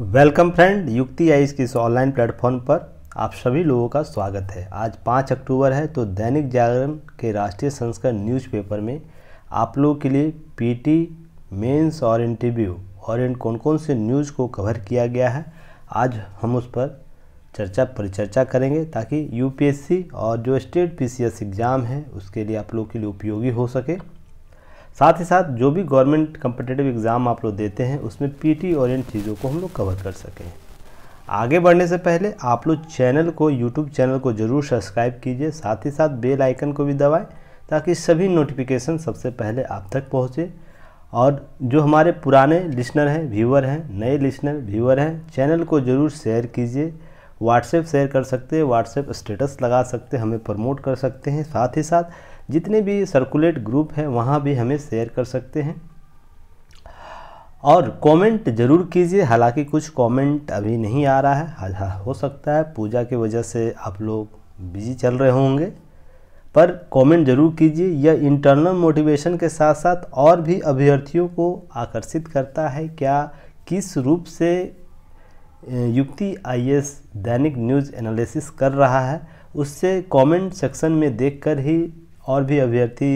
welcome friend युक्ति eyes के इस ऑनलाइन प्लेटफॉर्म पर आप सभी लोगों का स्वागत है आज पाँच अक्टूबर है तो दैनिक जागरण के राष्ट्रीय संस्करण न्यूज़पेपर में आप लोगों के लिए पीटी मेंस और इंटरव्यू और इन कौन कौन से न्यूज़ को कवर किया गया है आज हम उस पर चर्चा परिचर्चा करेंगे ताकि यूपीएससी और जो स्टेट पीसीएस एग्ज़ाम है उसके लिए आप लोगों के लिए उपयोगी हो सके साथ ही साथ जो भी गवर्नमेंट कम्पिटेटिव एग्ज़ाम आप लोग देते हैं उसमें पी और इन चीज़ों को हम लोग कवर कर सकें आगे बढ़ने से पहले आप लोग चैनल को यूट्यूब चैनल को ज़रूर सब्सक्राइब कीजिए साथ ही साथ बेल आइकन को भी दबाएं ताकि सभी नोटिफिकेशन सबसे पहले आप तक पहुँचे और जो हमारे पुराने लिसनर हैं व्यूअर हैं नए लिसनर व्यूअर हैं चैनल को ज़रूर शेयर कीजिए व्हाट्सएप शेयर कर सकते हैं व्हाट्सएप स्टेटस लगा सकते हैं हमें प्रमोट कर सकते हैं साथ ही साथ जितने भी सर्कुलेट ग्रुप हैं वहाँ भी हमें शेयर कर सकते हैं और कमेंट ज़रूर कीजिए हालांकि कुछ कमेंट अभी नहीं आ रहा है अच्छा, हो सकता है पूजा की वजह से आप लोग बिजी चल रहे होंगे पर कमेंट जरूर कीजिए यह इंटरनल मोटिवेशन के साथ साथ और भी अभ्यर्थियों को आकर्षित करता है क्या किस रूप से युक्ति आईएएस दैनिक न्यूज़ एनालिसिस कर रहा है उससे कमेंट सेक्शन में देखकर ही और भी अभ्यर्थी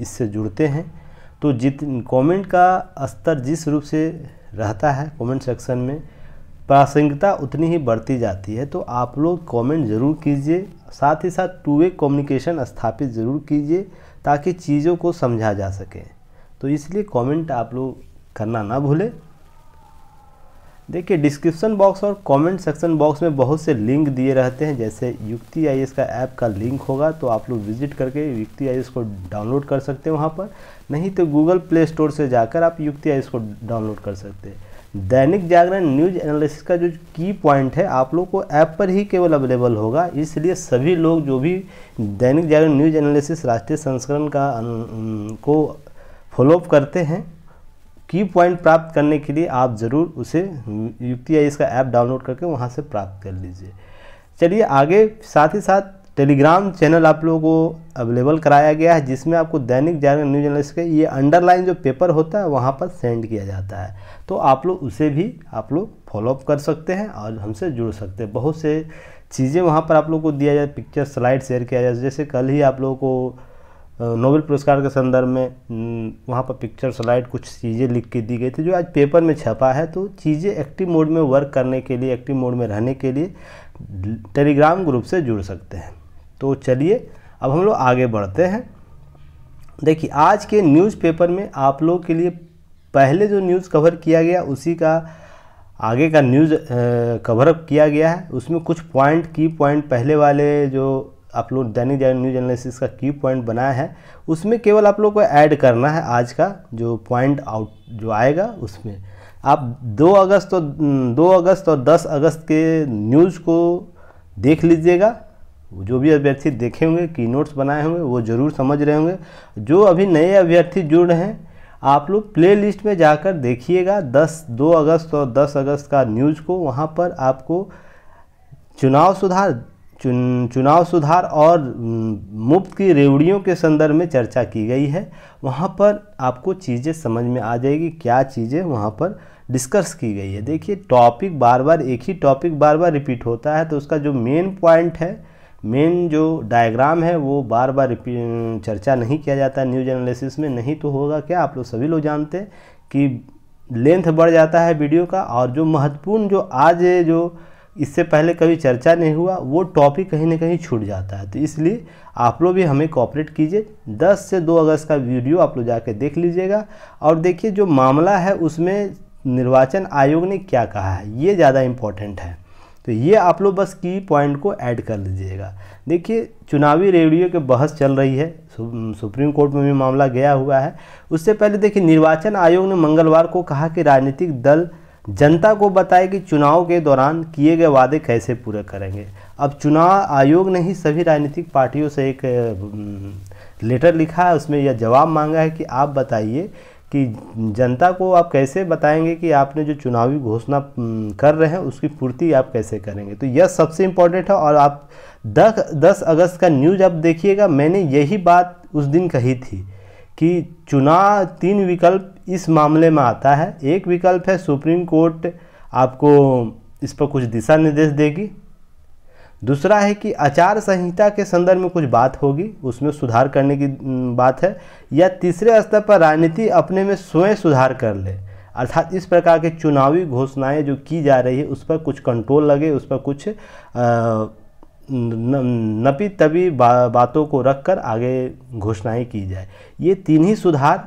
इससे जुड़ते हैं तो जित कमेंट का स्तर जिस रूप से रहता है कमेंट सेक्शन में प्रासंगिकता उतनी ही बढ़ती जाती है तो आप लोग कमेंट ज़रूर कीजिए साथ ही साथ टू वे कम्युनिकेशन स्थापित ज़रूर कीजिए ताकि चीज़ों को समझा जा सके तो इसलिए कमेंट आप लोग करना ना भूलें देखिए डिस्क्रिप्शन बॉक्स और कमेंट सेक्शन बॉक्स में बहुत से लिंक दिए रहते हैं जैसे युक्ति आई का ऐप का लिंक होगा तो आप लोग विजिट करके युक्ति आई को डाउनलोड कर सकते हैं वहाँ पर नहीं तो गूगल प्ले स्टोर से जाकर आप युक्ति आई को डाउनलोड कर सकते हैं दैनिक जागरण न्यूज एनालिसिस का जो की पॉइंट है आप लोग को ऐप पर ही केवल अवेलेबल होगा इसलिए सभी लोग जो भी दैनिक जागरण न्यूज एनालिसिस राष्ट्रीय संस्करण का अं, को फॉलोअप करते हैं की पॉइंट प्राप्त करने के लिए आप ज़रूर उसे यू इसका ऐप डाउनलोड करके वहाँ से प्राप्त कर लीजिए चलिए आगे साथ ही साथ टेलीग्राम चैनल आप लोगों को अवेलेबल कराया गया है जिसमें आपको दैनिक जागरण न्यूज एनलिस के ये अंडरलाइन जो पेपर होता है वहाँ पर सेंड किया जाता है तो आप लोग उसे भी आप लोग फॉलोअप कर सकते हैं और हमसे जुड़ सकते हैं बहुत से चीज़ें वहाँ पर आप लोग को दिया जाए पिक्चर स्लाइड शेयर किया जाए जैसे कल ही आप लोगों को नोबेल पुरस्कार के संदर्भ में वहाँ पर पिक्चर स्लाइड कुछ चीज़ें लिख के दी गई थी जो आज पेपर में छपा है तो चीज़ें एक्टिव मोड में वर्क करने के लिए एक्टिव मोड में रहने के लिए टेलीग्राम ग्रुप से जुड़ सकते हैं तो चलिए अब हम लोग आगे बढ़ते हैं देखिए आज के न्यूज़पेपर में आप लोग के लिए पहले जो न्यूज़ कवर किया गया उसी का आगे का न्यूज़ कवर अप किया गया है उसमें कुछ पॉइंट की पॉइंट पहले वाले जो आप लोग दैनिक जागरण न्यूज एनालिसिस का की पॉइंट बनाया है उसमें केवल आप लोग को ऐड करना है आज का जो पॉइंट आउट जो आएगा उसमें आप 2 अगस्त और 2 हम्म, अगस्त और 10 अगस्त के न्यूज़ को देख लीजिएगा जो भी अभ्यर्थी देखे होंगे की नोट्स बनाए होंगे वो ज़रूर समझ रहे होंगे जो अभी नए अभ्यर्थी जुड़ रहे हैं आप लोग प्ले लिस्ट में जाकर देखिएगा 10 2 अगस्त और 10 अगस्त का न्यूज़ को वहाँ पर आपको चुनाव सुधार चुन चुनाव सुधार और मुफ्त की रेवड़ियों के संदर्भ में चर्चा की गई है वहाँ पर आपको चीज़ें समझ में आ जाएगी क्या चीज़ें वहाँ पर डिस्कस की गई है देखिए टॉपिक बार बार एक ही टॉपिक बार बार रिपीट होता है तो उसका जो मेन पॉइंट है मेन जो डायग्राम है वो बार बार चर्चा नहीं किया जाता है न्यूज एनालिसिस में नहीं तो होगा क्या आप लोग सभी लोग जानते हैं कि लेंथ बढ़ जाता है वीडियो का और जो महत्वपूर्ण जो आज जो इससे पहले कभी चर्चा नहीं हुआ वो टॉपिक कहीं ना कहीं छूट जाता है तो इसलिए आप लोग भी हमें कॉपरेट कीजिए 10 से 2 अगस्त का वीडियो आप लोग जाके देख लीजिएगा और देखिए जो मामला है उसमें निर्वाचन आयोग ने क्या कहा है ये ज़्यादा इम्पॉर्टेंट है तो ये आप लोग बस की पॉइंट को ऐड कर लीजिएगा देखिए चुनावी रेडियो के बहस चल रही है सुप्रीम कोर्ट में भी मामला गया हुआ है उससे पहले देखिए निर्वाचन आयोग ने मंगलवार को कहा कि राजनीतिक दल जनता को बताए कि चुनाव के दौरान किए गए वादे कैसे पूरे करेंगे अब चुनाव आयोग ने ही सभी राजनीतिक पार्टियों से एक लेटर लिखा है उसमें यह जवाब मांगा है कि आप बताइए कि जनता को आप कैसे बताएंगे कि आपने जो चुनावी घोषणा कर रहे हैं उसकी पूर्ति आप कैसे करेंगे तो यह सबसे इम्पोर्टेंट है और आप दस दस अगस्त का न्यूज आप देखिएगा मैंने यही बात उस दिन कही थी कि चुनाव तीन विकल्प इस मामले में आता है एक विकल्प है सुप्रीम कोर्ट आपको इस पर कुछ दिशा निर्देश देगी दूसरा है कि आचार संहिता के संदर्भ में कुछ बात होगी उसमें सुधार करने की बात है या तीसरे स्तर पर राजनीति अपने में स्वयं सुधार कर ले अर्थात इस प्रकार के चुनावी घोषणाएं जो की जा रही है उस पर कुछ कंट्रोल लगे उस पर कुछ आ, नपी तभी बा, बातों को रखकर आगे घोषणाएं की जाए ये तीन ही सुधार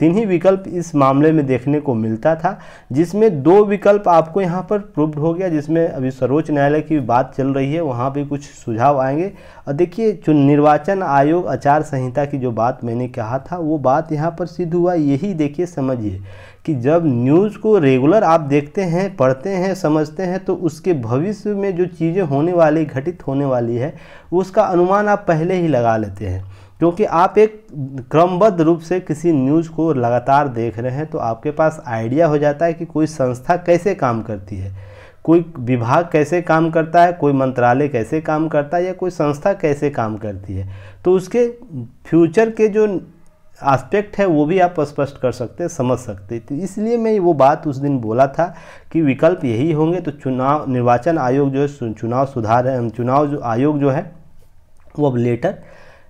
तीन ही विकल्प इस मामले में देखने को मिलता था जिसमें दो विकल्प आपको यहाँ पर प्रूव्ड हो गया जिसमें अभी सर्वोच्च न्यायालय की बात चल रही है वहाँ भी कुछ सुझाव आएंगे और देखिए जो निर्वाचन आयोग आचार संहिता की जो बात मैंने कहा था वो बात यहाँ पर सिद्ध हुआ यही देखिए समझिए कि जब न्यूज़ को रेगुलर आप देखते हैं पढ़ते हैं समझते हैं तो उसके भविष्य में जो चीज़ें होने वाली घटित होने वाली है उसका अनुमान आप पहले ही लगा लेते हैं क्योंकि आप एक क्रमबद्ध रूप से किसी न्यूज़ को लगातार देख रहे हैं तो आपके पास आइडिया हो जाता है कि कोई संस्था कैसे काम करती है कोई विभाग कैसे काम करता है कोई मंत्रालय कैसे काम करता है या कोई संस्था कैसे काम करती है तो उसके फ्यूचर के जो आस्पेक्ट है वो भी आप स्पष्ट कर सकते समझ सकते तो इसलिए मैं वो बात उस दिन बोला था कि विकल्प यही होंगे तो चुनाव निर्वाचन आयोग जो है चुनाव सुधार चुनाव जो आयोग जो है वो अब लेटर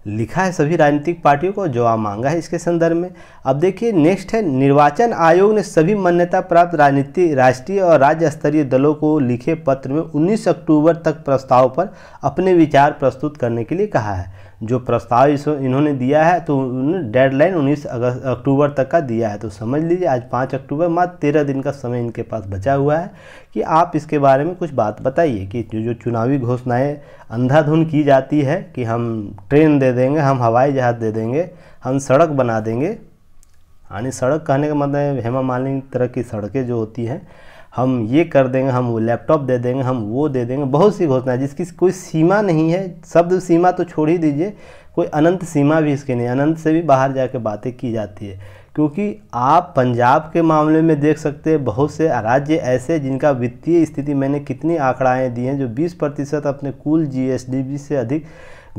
लिखा है सभी राजनीतिक पार्टियों को जवाब मांगा है इसके संदर्भ में अब देखिए नेक्स्ट है निर्वाचन आयोग ने सभी मान्यता प्राप्त राजनीति राष्ट्रीय और राज्य स्तरीय दलों को लिखे पत्र में 19 अक्टूबर तक प्रस्ताव पर अपने विचार प्रस्तुत करने के लिए कहा है जो प्रस्ताव इस इन्होंने दिया है तो डेडलाइन उन्नीस अगस्त अक्टूबर तक का दिया है तो समझ लीजिए आज पाँच अक्टूबर मात्र तेरह दिन का समय इनके पास बचा हुआ है कि आप इसके बारे में कुछ बात बताइए कि जो जो चुनावी घोषणाएं अंधाधुन की जाती है कि हम ट्रेन दे देंगे हम हवाई जहाज़ दे देंगे हम सड़क बना देंगे यानी सड़क कहने का मतलब हेमा मालिनी तरह की सड़कें जो होती हैं हम ये कर देंगे हम वो लैपटॉप दे देंगे हम वो दे देंगे बहुत सी घोषणा जिसकी कोई सीमा नहीं है शब्द सीमा तो छोड़ ही दीजिए कोई अनंत सीमा भी इसके नहीं अनंत से भी बाहर जाके बातें की जाती है क्योंकि आप पंजाब के मामले में देख सकते हैं बहुत से राज्य ऐसे जिनका वित्तीय स्थिति मैंने कितनी आंकड़ाएँ दी हैं जो 20 प्रतिशत अपने कुल जीएसडीपी से अधिक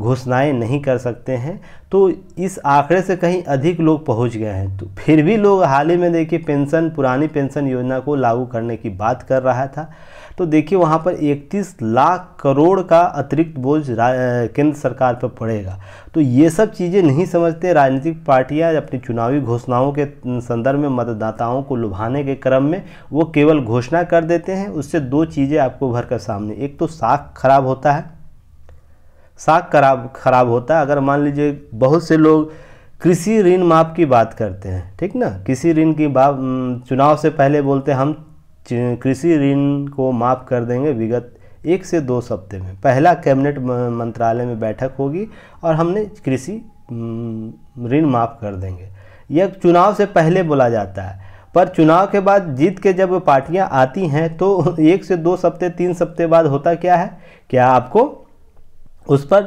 घोषणाएं नहीं कर सकते हैं तो इस आंकड़े से कहीं अधिक लोग पहुंच गए हैं तो फिर भी लोग हाल ही में देखिए पेंशन पुरानी पेंशन योजना को लागू करने की बात कर रहा था तो देखिए वहाँ पर 31 लाख करोड़ का अतिरिक्त बोझ केंद्र सरकार पर पड़ेगा तो ये सब चीज़ें नहीं समझते राजनीतिक पार्टियाँ अपनी चुनावी घोषणाओं के संदर्भ में मतदाताओं को लुभाने के क्रम में वो केवल घोषणा कर देते हैं उससे दो चीज़ें आपको भर कर सामने एक तो साख खराब होता है साख खराब खराब होता है अगर मान लीजिए बहुत से लोग कृषि ऋण माप की बात करते हैं ठीक ना कृषि ऋण की बात चुनाव से पहले बोलते हम कृषि ऋण को माफ कर देंगे विगत एक से दो सप्ते में पहला कैबिनेट मंत्रालय में बैठक होगी और हमने कृषि ऋण माफ कर देंगे यह चुनाव से पहले बोला जाता है पर चुनाव के बाद जीत के जब पार्टियां आती हैं तो एक से दो सप्ते तीन सप्ते बाद होता क्या है क्या आपको उस पर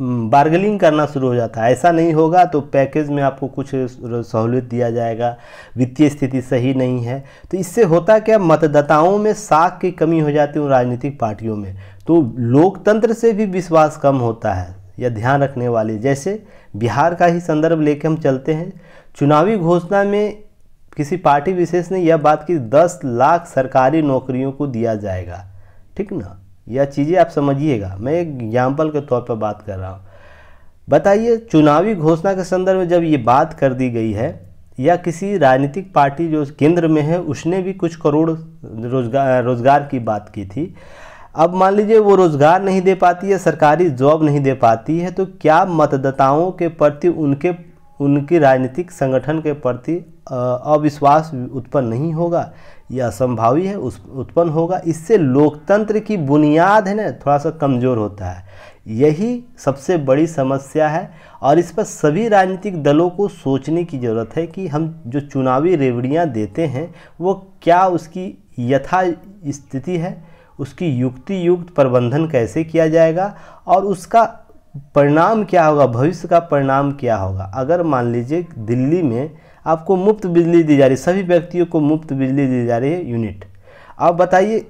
बार्गेलिंग हम्म, करना शुरू हो जाता है ऐसा नहीं होगा तो पैकेज में आपको कुछ सहूलियत दिया जाएगा वित्तीय स्थिति सही नहीं है तो इससे होता क्या मतदाताओं में साख की कमी हो जाती है राजनीतिक पार्टियों में तो लोकतंत्र से भी विश्वास कम होता है या ध्यान रखने वाले जैसे बिहार का ही संदर्भ लेके हम चलते हैं चुनावी घोषणा में किसी पार्टी विशेष ने यह बात की दस लाख सरकारी नौकरियों को दिया जाएगा ठीक ना यह चीज़ें आप समझिएगा मैं एक एग्जाम्पल के तौर पर बात कर रहा हूँ बताइए चुनावी घोषणा के संदर्भ में जब ये बात कर दी गई है या किसी राजनीतिक पार्टी जो केंद्र में है उसने भी कुछ करोड़ रोजगार रोजगार की बात की थी अब मान लीजिए वो रोज़गार नहीं दे पाती है सरकारी जॉब नहीं दे पाती है तो क्या मतदाताओं के प्रति उनके उनकी राजनीतिक संगठन के प्रति अविश्वास उत्पन्न नहीं होगा या असंभावी है उस उत्पन्न होगा इससे लोकतंत्र की बुनियाद है ना थोड़ा सा कमज़ोर होता है यही सबसे बड़ी समस्या है और इस पर सभी राजनीतिक दलों को सोचने की ज़रूरत है कि हम जो चुनावी रेवड़ियाँ देते हैं वो क्या उसकी यथा स्थिति है उसकी युक्ति युक्त प्रबंधन कैसे किया जाएगा और उसका परिणाम क्या होगा भविष्य का परिणाम क्या होगा अगर मान लीजिए दिल्ली में आपको मुफ्त बिजली दी जा रही है सभी व्यक्तियों को मुफ्त बिजली दी जा रही है यूनिट अब बताइए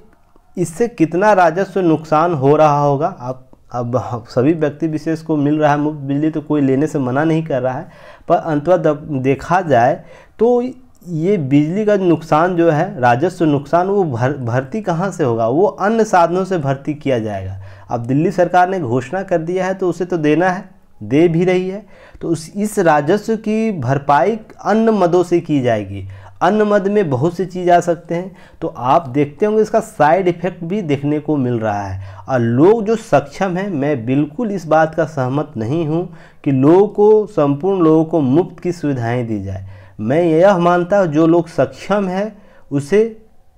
इससे कितना राजस्व नुकसान हो रहा होगा आप अब सभी व्यक्ति विशेष को मिल रहा है मुफ्त बिजली तो कोई लेने से मना नहीं कर रहा है पर अंततः देखा जाए तो ये बिजली का नुकसान जो है राजस्व नुकसान वो भर भर्ती कहाँ से होगा वो अन्य साधनों से भर्ती किया जाएगा अब दिल्ली सरकार ने घोषणा कर दिया है तो उसे तो देना है दे भी रही है तो उस इस राजस्व की भरपाई अन्य मदों से की जाएगी अन्य मद में बहुत सी चीज़ आ सकते हैं तो आप देखते होंगे इसका साइड इफ़ेक्ट भी देखने को मिल रहा है और लोग जो सक्षम हैं मैं बिल्कुल इस बात का सहमत नहीं हूँ कि लोगों को संपूर्ण लोगों को मुफ्त की सुविधाएं दी जाए मैं यह मानता हूँ जो लोग सक्षम है उसे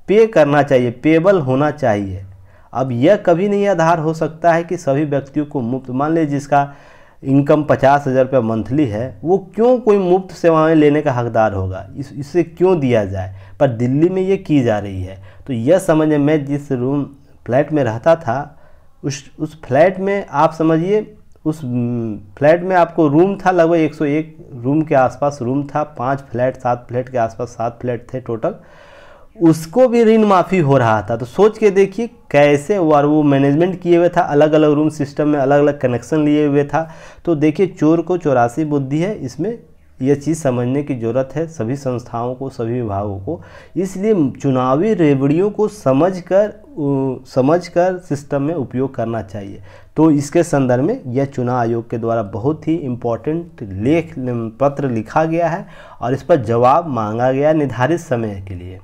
पे करना चाहिए पेबल होना चाहिए अब यह कभी नहीं आधार हो सकता है कि सभी व्यक्तियों को मुफ्त मान लें जिसका इनकम पचास हज़ार रुपया मंथली है वो क्यों कोई मुफ्त सेवाएं लेने का हकदार होगा इस इसे क्यों दिया जाए पर दिल्ली में ये की जा रही है तो यह समझें मैं जिस रूम फ्लैट में रहता था उस उस फ्लैट में आप समझिए उस फ्लैट में आपको रूम था लगभग 101 रूम के आसपास रूम था पांच फ्लैट सात फ्लैट के आसपास सात फ्लैट थे टोटल उसको भी ऋण माफ़ी हो रहा था तो सोच के देखिए कैसे और वो मैनेजमेंट किए हुए था अलग अलग रूम सिस्टम में अलग अलग कनेक्शन लिए हुए था तो देखिए चोर को चौरासी बुद्धि है इसमें यह चीज़ समझने की ज़रूरत है सभी संस्थाओं को सभी विभागों को इसलिए चुनावी रेवड़ियों को समझकर समझकर सिस्टम में उपयोग करना चाहिए तो इसके संदर्भ में यह चुनाव आयोग के द्वारा बहुत ही इम्पोर्टेंट लेख पत्र लिखा गया है और इस पर जवाब मांगा गया निर्धारित समय के लिए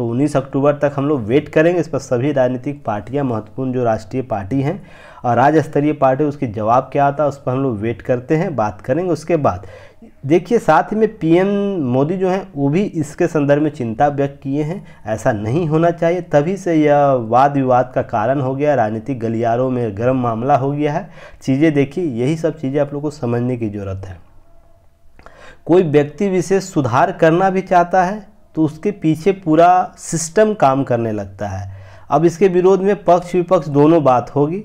तो 19 अक्टूबर तक हम लोग वेट करेंगे इस पर सभी राजनीतिक पार्टियां महत्वपूर्ण जो राष्ट्रीय पार्टी हैं और राज्य स्तरीय पार्टी उसके जवाब क्या आता है उस पर हम लोग वेट करते हैं बात करेंगे उसके बाद देखिए साथ ही में पीएम मोदी जो हैं वो भी इसके संदर्भ में चिंता व्यक्त किए हैं ऐसा नहीं होना चाहिए तभी से यह वाद विवाद का कारण हो गया राजनीतिक गलियारों में गर्म मामला हो गया है चीज़ें देखिए यही सब चीज़ें आप लोग को समझने की ज़रूरत है कोई व्यक्ति विशेष सुधार करना भी चाहता है तो उसके पीछे पूरा सिस्टम काम करने लगता है अब इसके विरोध में पक्ष विपक्ष दोनों बात होगी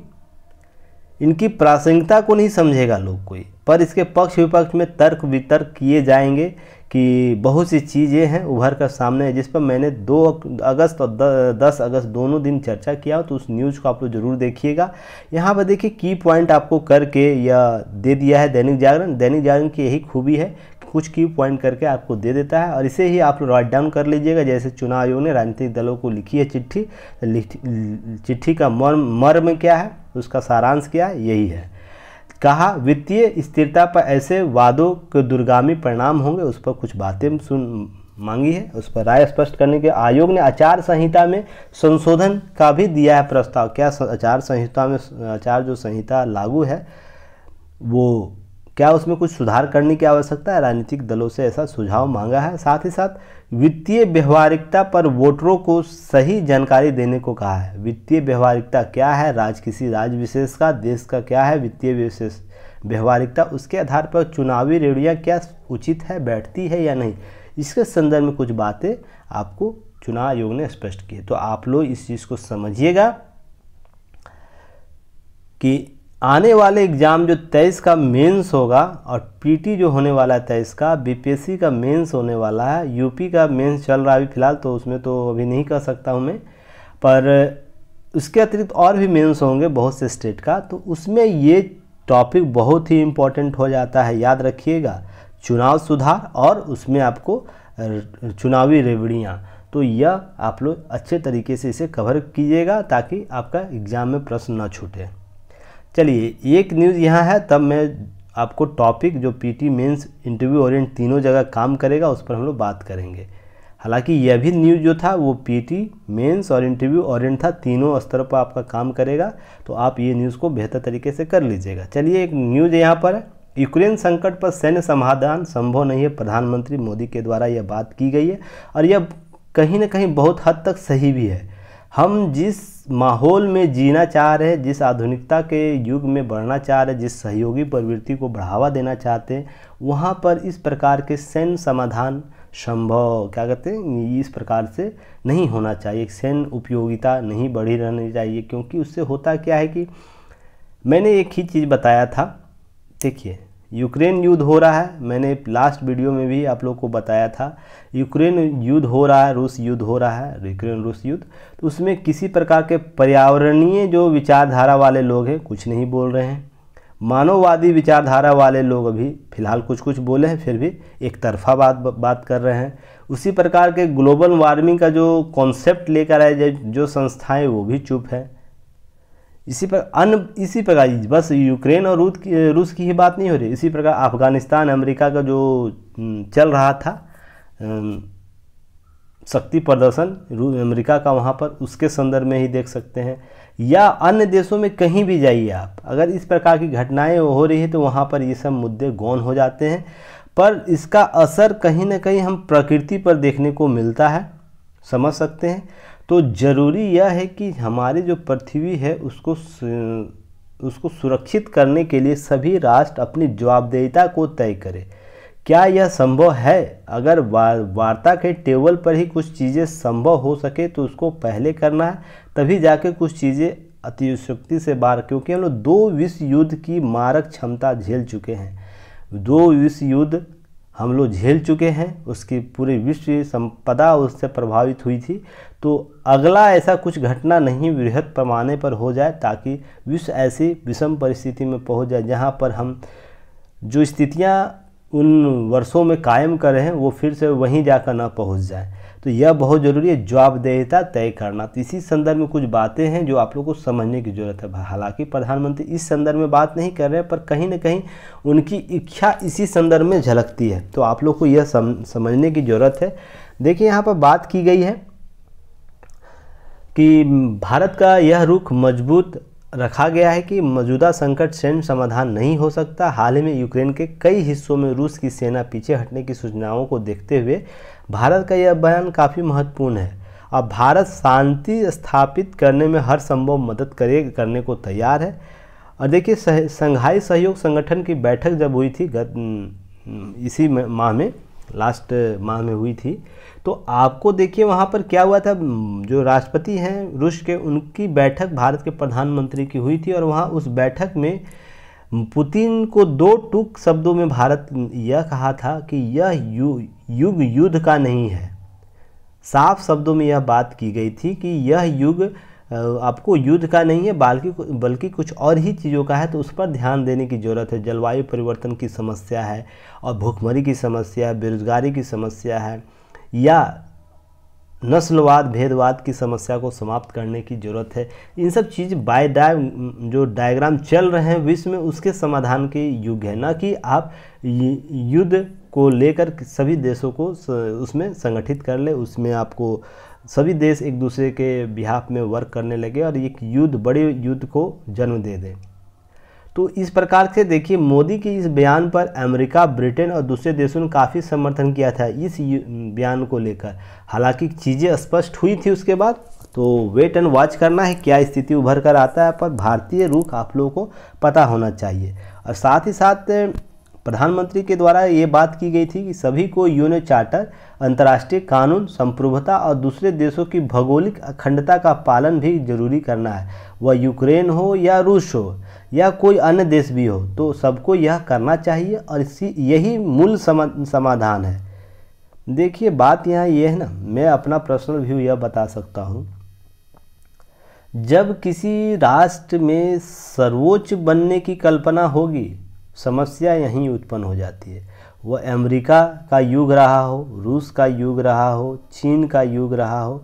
इनकी प्रासंगिकता को नहीं समझेगा लोग कोई पर इसके पक्ष विपक्ष में तर्क वितर्क किए जाएंगे कि बहुत सी चीज़ें हैं उभर कर सामने जिस पर मैंने दो अगस्त और दस अगस्त दोनों दिन चर्चा किया तो उस न्यूज़ को आप लोग ज़रूर देखिएगा यहाँ पर देखिए की पॉइंट आपको करके या दे दिया है दैनिक जागरण दैनिक जागरण की यही खूबी है कुछ की पॉइंट करके आपको दे देता है और इसे ही आप राइट डाउन कर लीजिएगा जैसे चुनाव आयोग ने राजनीतिक दलों को लिखी है चिट्ठी चिट्ठी का मर्म मर्म क्या है उसका सारांश क्या है यही है कहा वित्तीय स्थिरता पर ऐसे वादों के दुर्गामी परिणाम होंगे उस पर कुछ बातें सुन मांगी है उस पर राय स्पष्ट करने के आयोग ने आचार संहिता में संशोधन का भी दिया है प्रस्ताव क्या आचार संहिता में आचार जो संहिता लागू है वो क्या उसमें कुछ सुधार करने की आवश्यकता है राजनीतिक दलों से ऐसा सुझाव मांगा है साथ ही साथ वित्तीय व्यवहारिकता पर वोटरों को सही जानकारी देने को कहा है वित्तीय व्यवहारिकता क्या है राज किसी राज्य विशेष का देश का क्या है वित्तीय विशेष व्यवहारिकता उसके आधार पर चुनावी रेडियाँ क्या उचित है बैठती है या नहीं इसके संदर्भ में कुछ बातें आपको चुनाव आयोग ने स्पष्ट किए तो आप लोग इस चीज़ को समझिएगा कि आने वाले एग्ज़ाम जो तेईस का मेंस होगा और पीटी जो होने वाला है तेईस का बीपीएससी का मेंस होने वाला है यूपी का मेंस चल रहा है अभी फ़िलहाल तो उसमें तो अभी नहीं कह सकता हूँ मैं पर उसके अतिरिक्त और भी मेंस होंगे बहुत से स्टेट का तो उसमें ये टॉपिक बहुत ही इम्पोर्टेंट हो जाता है याद रखिएगा चुनाव सुधार और उसमें आपको चुनावी रेवड़ियाँ तो यह आप लोग अच्छे तरीके से इसे कवर कीजिएगा ताकि आपका एग्ज़ाम में प्रश्न ना छूटे चलिए एक न्यूज़ यहाँ है तब मैं आपको टॉपिक जो पीटी मेंस इंटरव्यू ओरिएंट तीनों जगह काम करेगा उस पर हम लोग बात करेंगे हालांकि यह भी न्यूज़ जो था वो पीटी मेंस और इंटरव्यू ओरिएंट था तीनों स्तर पर आपका काम करेगा तो आप ये न्यूज़ को बेहतर तरीके से कर लीजिएगा चलिए एक न्यूज़ यहाँ पर यूक्रेन संकट पर सैन्य समाधान संभव नहीं है प्रधानमंत्री मोदी के द्वारा यह बात की गई है और यह कहीं ना कहीं बहुत हद तक सही भी है हम जिस माहौल में जीना चाह रहे हैं जिस आधुनिकता के युग में बढ़ना चाह रहे हैं जिस सहयोगी प्रवृत्ति को बढ़ावा देना चाहते हैं वहाँ पर इस प्रकार के सैन्य समाधान संभव क्या कहते हैं इस प्रकार से नहीं होना चाहिए सैन्य उपयोगिता नहीं बढ़ी रहनी चाहिए क्योंकि उससे होता क्या है कि मैंने एक ही चीज़ बताया था देखिए यूक्रेन युद्ध हो रहा है मैंने लास्ट वीडियो में भी आप लोग को बताया था यूक्रेन युद्ध हो रहा है रूस युद्ध हो रहा है यूक्रेन रूस युद्ध तो उसमें किसी प्रकार के पर्यावरणीय जो विचारधारा वाले लोग हैं कुछ नहीं बोल रहे हैं मानववादी विचारधारा वाले लोग अभी फिलहाल कुछ कुछ बोले हैं फिर भी एक तरफा बात बात कर रहे हैं उसी प्रकार के ग्लोबल वार्मिंग का जो कॉन्सेप्ट लेकर आए जो संस्थाएं वो भी चुप है इसी पर अन इसी प्रकार बस यूक्रेन और रूस की रूस की ही बात नहीं हो रही इसी प्रकार अफगानिस्तान अमेरिका का जो चल रहा था शक्ति प्रदर्शन अमेरिका का वहाँ पर उसके संदर्भ में ही देख सकते हैं या अन्य देशों में कहीं भी जाइए आप अगर इस प्रकार की घटनाएं हो रही है तो वहाँ पर ये सब मुद्दे गौन हो जाते हैं पर इसका असर कहीं ना कहीं हम प्रकृति पर देखने को मिलता है समझ सकते हैं तो ज़रूरी यह है कि हमारी जो पृथ्वी है उसको उसको सुरक्षित करने के लिए सभी राष्ट्र अपनी जवाबदेहिता को तय करें क्या यह संभव है अगर वार्ता के टेबल पर ही कुछ चीज़ें संभव हो सके तो उसको पहले करना है तभी जाके कुछ चीज़ें अतिशक्ति से बाहर क्योंकि हम लोग दो विश्व युद्ध की मारक क्षमता झेल चुके हैं दो विश्व युद्ध हम लोग झेल चुके हैं उसकी पूरी विश्व संपदा उससे प्रभावित हुई थी तो अगला ऐसा कुछ घटना नहीं वृहद पैमाने पर हो जाए ताकि विश्व ऐसी विषम परिस्थिति में पहुंच जाए जहां पर हम जो स्थितियां उन वर्षों में कायम कर रहे हैं वो फिर से वहीं जाकर ना पहुंच जाए तो यह बहुत ज़रूरी है जवाबदेहता तय करना तो इसी संदर्भ में कुछ बातें हैं जो आप लोग को समझने की ज़रूरत है हालांकि प्रधानमंत्री इस संदर्भ में बात नहीं कर रहे पर कहीं ना कहीं उनकी इच्छा इसी संदर्भ में झलकती है तो आप लोग को यह समझने की ज़रूरत है देखिए यहाँ पर बात की गई है कि भारत का यह रुख मजबूत रखा गया है कि मौजूदा संकट सैन्य समाधान नहीं हो सकता हाल ही में यूक्रेन के कई हिस्सों में रूस की सेना पीछे हटने की सूचनाओं को देखते हुए भारत का यह बयान काफ़ी महत्वपूर्ण है अब भारत शांति स्थापित करने में हर संभव मदद करे करने को तैयार है और देखिए संघाई सहयोग संगठन की बैठक जब हुई थी गत इसी माह में लास्ट माह में हुई थी तो आपको देखिए वहाँ पर क्या हुआ था जो राष्ट्रपति हैं रूस के उनकी बैठक भारत के प्रधानमंत्री की हुई थी और वहाँ उस बैठक में पुतिन को दो टूक शब्दों में भारत यह कहा था कि यह यु, युग युद्ध का नहीं है साफ शब्दों में यह बात की गई थी कि यह युग आपको युद्ध का नहीं है बल्कि बल्कि कुछ और ही चीज़ों का है तो उस पर ध्यान देने की ज़रूरत है जलवायु परिवर्तन की समस्या है और भूखमरी की समस्या है बेरोजगारी की समस्या है या नस्लवाद भेदवाद की समस्या को समाप्त करने की ज़रूरत है इन सब चीज़ बाय डाय जो डायग्राम चल रहे हैं विश्व में उसके समाधान के युग है ना कि आप युद्ध को लेकर सभी देशों को उसमें संगठित कर ले उसमें आपको सभी देश एक दूसरे के बिहाफ में वर्क करने लगे और एक युद्ध बड़े युद्ध को जन्म दे दें तो इस प्रकार से देखिए मोदी के इस बयान पर अमेरिका ब्रिटेन और दूसरे देशों ने काफ़ी समर्थन किया था इस बयान को लेकर हालांकि चीज़ें स्पष्ट हुई थी उसके बाद तो वेट एंड वॉच करना है क्या स्थिति उभर कर आता है पर भारतीय रुख आप लोगों को पता होना चाहिए और साथ ही साथ प्रधानमंत्री के द्वारा ये बात की गई थी कि सभी को यूनो चार्टर अंतर्राष्ट्रीय कानून संप्रभुता और दूसरे देशों की भौगोलिक अखंडता का पालन भी जरूरी करना है वह यूक्रेन हो या रूस हो या कोई अन्य देश भी हो तो सबको यह करना चाहिए और इसी यही मूल समाधान है देखिए बात यहाँ यह है ना मैं अपना पर्सनल व्यू यह बता सकता हूँ जब किसी राष्ट्र में सर्वोच्च बनने की कल्पना होगी समस्या यहीं उत्पन्न हो जाती है वह अमेरिका का युग रहा हो रूस का युग रहा हो चीन का युग रहा हो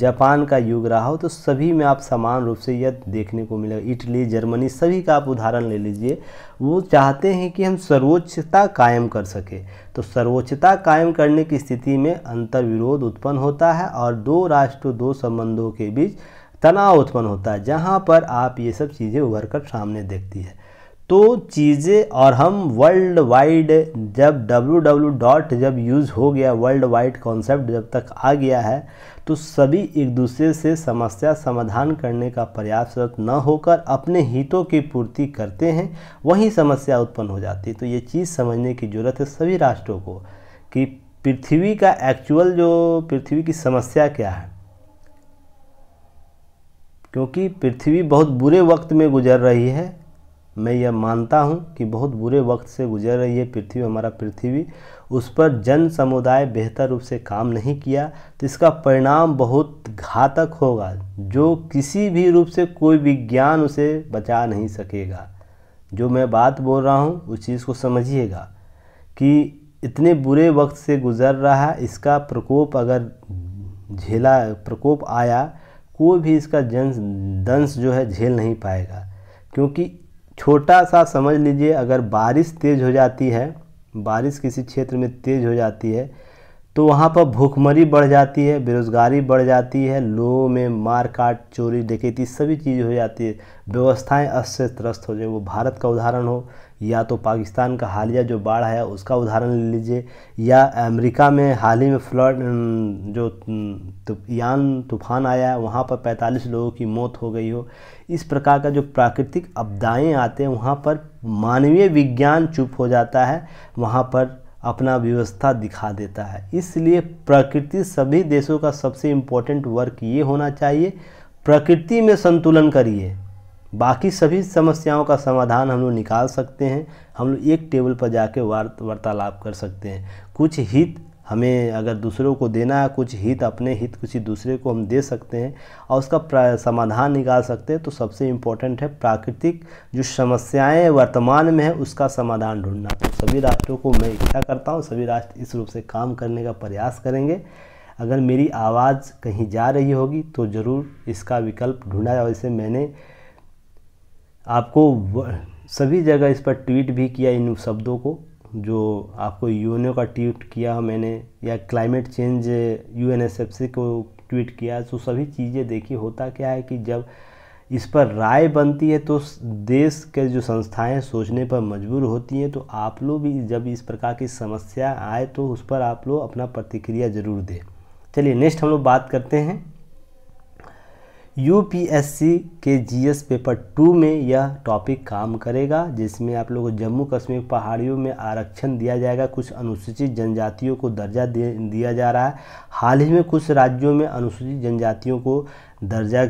जापान का युग रहा हो तो सभी में आप समान रूप से यह देखने को मिलेगा इटली जर्मनी सभी का आप उदाहरण ले लीजिए वो चाहते हैं कि हम सर्वोच्चता कायम कर सकें तो सर्वोच्चता कायम करने की स्थिति में अंतर विरोध उत्पन्न होता है और दो राष्ट्र दो संबंधों के बीच तनाव उत्पन्न होता है जहाँ पर आप ये सब चीज़ें उभर कर सामने देखती है तो चीज़ें और हम वर्ल्ड वाइड जब डब्ल्यू डब्ल्यू डॉट जब यूज़ हो गया वर्ल्ड वाइड कॉन्सेप्ट जब तक आ गया है तो सभी एक दूसरे से समस्या समाधान करने का प्रयासरत न होकर अपने हितों की पूर्ति करते हैं वहीं समस्या उत्पन्न हो जाती है तो ये चीज़ समझने की ज़रूरत है सभी राष्ट्रों को कि पृथ्वी का एक्चुअल जो पृथ्वी की समस्या क्या है क्योंकि पृथ्वी बहुत बुरे वक्त में गुजर रही है मैं यह मानता हूँ कि बहुत बुरे वक्त से गुजर रही है पृथ्वी हमारा पृथ्वी उस पर जन समुदाय बेहतर रूप से काम नहीं किया तो इसका परिणाम बहुत घातक होगा जो किसी भी रूप से कोई विज्ञान उसे बचा नहीं सकेगा जो मैं बात बोल रहा हूँ उस चीज़ को समझिएगा कि इतने बुरे वक्त से गुज़र रहा है इसका प्रकोप अगर झेला प्रकोप आया कोई भी इसका जन दंश जो है झेल नहीं पाएगा क्योंकि छोटा सा समझ लीजिए अगर बारिश तेज़ हो जाती है बारिश किसी क्षेत्र में तेज़ हो जाती है तो वहाँ पर भूखमरी बढ़ जाती है बेरोज़गारी बढ़ जाती है लोगों में मार काट चोरी डकैती सभी चीज़ हो जाती है व्यवस्थाएं अस्त त्रस्त हो जाए वो भारत का उदाहरण हो या तो पाकिस्तान का हालिया जो बाढ़ आया उसका उदाहरण ले लीजिए या अमेरिका में हाल ही में फ्लड जो यान तूफान आया वहाँ पर 45 लोगों की मौत हो गई हो इस प्रकार का जो प्राकृतिक आपदाएँ आते हैं वहाँ पर मानवीय विज्ञान चुप हो जाता है वहाँ पर अपना व्यवस्था दिखा देता है इसलिए प्रकृति सभी देशों का सबसे इम्पोर्टेंट वर्क ये होना चाहिए प्रकृति में संतुलन करिए बाकी सभी समस्याओं का समाधान हम लोग निकाल सकते हैं हम लोग एक टेबल पर जाके वार्तालाप कर सकते हैं कुछ हित हमें अगर दूसरों को देना है कुछ हित अपने हित किसी दूसरे को हम दे सकते हैं और उसका समाधान निकाल सकते हैं तो सबसे इम्पोर्टेंट है प्राकृतिक जो समस्याएं वर्तमान में है उसका समाधान ढूंढना तो सभी राष्ट्रों को मैं इच्छा करता हूँ सभी राष्ट्र इस रूप से काम करने का प्रयास करेंगे अगर मेरी आवाज़ कहीं जा रही होगी तो ज़रूर इसका विकल्प ढूँढा जाए वैसे मैंने आपको सभी जगह इस पर ट्वीट भी किया इन शब्दों को जो आपको यूएनओ का ट्वीट किया मैंने या क्लाइमेट चेंज यूएनएसएफसी को ट्वीट किया तो सभी चीज़ें देखी होता क्या है कि जब इस पर राय बनती है तो देश के जो संस्थाएं सोचने पर मजबूर होती हैं तो आप लोग भी जब इस प्रकार की समस्या आए तो उस पर आप लोग अपना प्रतिक्रिया ज़रूर दें चलिए नेक्स्ट हम लोग बात करते हैं यूपीएससी के जीएस पेपर टू में यह टॉपिक काम करेगा जिसमें आप लोगों को जम्मू कश्मीर पहाड़ियों में आरक्षण दिया जाएगा कुछ अनुसूचित जनजातियों को दर्जा दिया जा रहा है हाल ही में कुछ राज्यों में अनुसूचित जनजातियों को दर्जा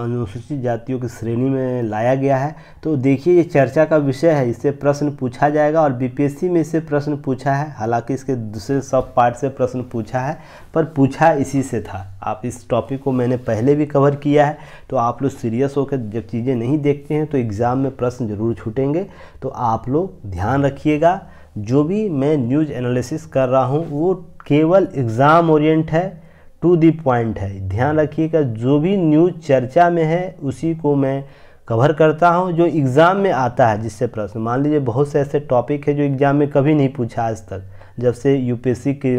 अनुसूचित जातियों की श्रेणी में लाया गया है तो देखिए ये चर्चा का विषय है इससे प्रश्न पूछा जाएगा और बीपीएससी में इससे प्रश्न पूछा है हालांकि इसके दूसरे सब पार्ट से प्रश्न पूछा है पर पूछा इसी से था आप इस टॉपिक को मैंने पहले भी कवर किया है तो आप लोग सीरियस होकर जब चीज़ें नहीं देखते हैं तो एग्ज़ाम में प्रश्न ज़रूर छूटेंगे तो आप लोग ध्यान रखिएगा जो भी मैं न्यूज़ एनालिसिस कर रहा हूँ वो केवल एग्ज़ाम ओरिएंट है टू दी पॉइंट है ध्यान रखिएगा जो भी न्यूज़ चर्चा में है उसी को मैं कवर करता हूँ जो एग्ज़ाम में आता है जिससे प्रश्न मान लीजिए बहुत से ऐसे टॉपिक है जो एग्ज़ाम में कभी नहीं पूछा आज तक जब से यूपीएससी की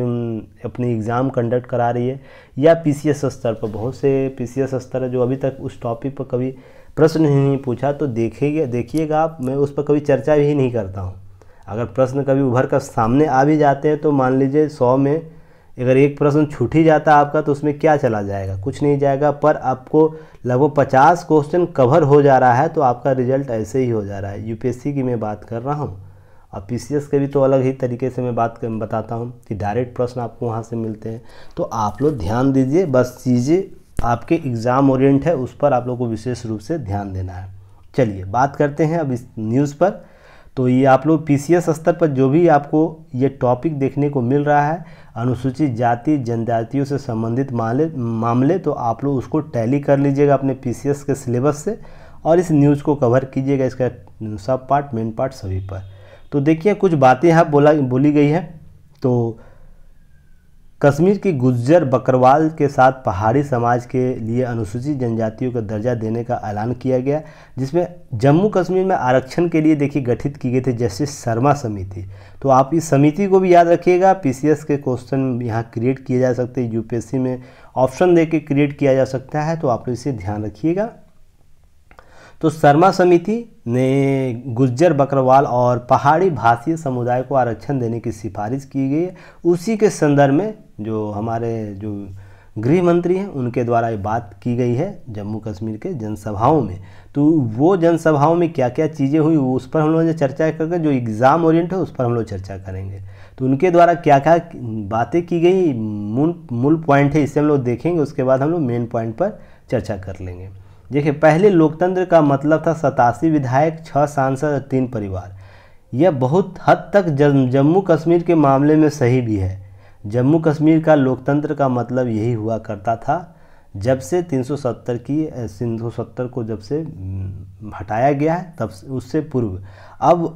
अपनी एग्ज़ाम कंडक्ट करा रही है या पीसीएस स्तर पर बहुत से पीसीएस स्तर है जो अभी तक उस टॉपिक पर कभी प्रश्न ही नहीं पूछा तो देखिएगा देखिएगा आप मैं उस पर कभी चर्चा भी नहीं करता हूँ अगर प्रश्न कभी उभर कर सामने आ भी जाते हैं तो मान लीजिए सौ में अगर एक प्रश्न छूट ही जाता आपका तो उसमें क्या चला जाएगा कुछ नहीं जाएगा पर आपको लगभग पचास क्वेश्चन कवर हो जा रहा है तो आपका रिजल्ट ऐसे ही हो जा रहा है यूपीएससी की मैं बात कर रहा हूँ और पी के भी तो अलग ही तरीके से मैं बात कर, बताता हूँ कि डायरेक्ट प्रश्न आपको वहाँ से मिलते हैं तो आप लोग ध्यान दीजिए बस चीज़ें आपके एग्ज़ाम ओरिएंट है उस पर आप लोग को विशेष रूप से ध्यान देना है चलिए बात करते हैं अब इस न्यूज़ पर तो ये आप लोग पी स्तर पर जो भी आपको ये टॉपिक देखने को मिल रहा है अनुसूचित जाति जनजातियों से संबंधित मामले मामले तो आप लोग उसको टैली कर लीजिएगा अपने पी के सिलेबस से और इस न्यूज़ को कवर कीजिएगा इसका सब पार्ट मेन पार्ट सभी पर तो देखिए कुछ बातें यहाँ बोला बोली गई हैं तो कश्मीर की गुज्जर बकरवाल के साथ पहाड़ी समाज के लिए अनुसूचित जनजातियों का दर्जा देने का ऐलान किया गया जिसमें जम्मू कश्मीर में आरक्षण के लिए देखिए गठित की गई थी जस्टिस शर्मा समिति तो आप इस समिति को भी याद रखिएगा पीसीएस के क्वेश्चन यहाँ क्रिएट किए जा सकते हैं यूपीएससी में ऑप्शन दे क्रिएट किया जा सकता है तो आप इसे ध्यान रखिएगा तो शर्मा समिति ने गुज्जर बकरवाल और पहाड़ी भाषीय समुदाय को आरक्षण देने की सिफारिश की गई है उसी के संदर्भ में जो हमारे जो गृह मंत्री हैं उनके द्वारा ये बात की गई है जम्मू कश्मीर के जनसभाओं में तो वो जनसभाओं में क्या क्या चीज़ें हुई उस पर हम लोग चर्चा करके जो एग्ज़ाम ओरिएंट है उस पर हम लोग चर्चा करेंगे तो उनके द्वारा क्या क्या बातें की गई मूल मूल पॉइंट है इसे हम लोग देखेंगे उसके बाद हम लोग मेन पॉइंट पर चर्चा कर लेंगे देखिए पहले लोकतंत्र का मतलब था सतासी विधायक छः सांसद और तीन परिवार यह बहुत हद तक जम्मू कश्मीर के मामले में सही भी है जम्मू कश्मीर का लोकतंत्र का मतलब यही हुआ करता था जब से 370 की 370 को जब से हटाया गया है तब उससे पूर्व अब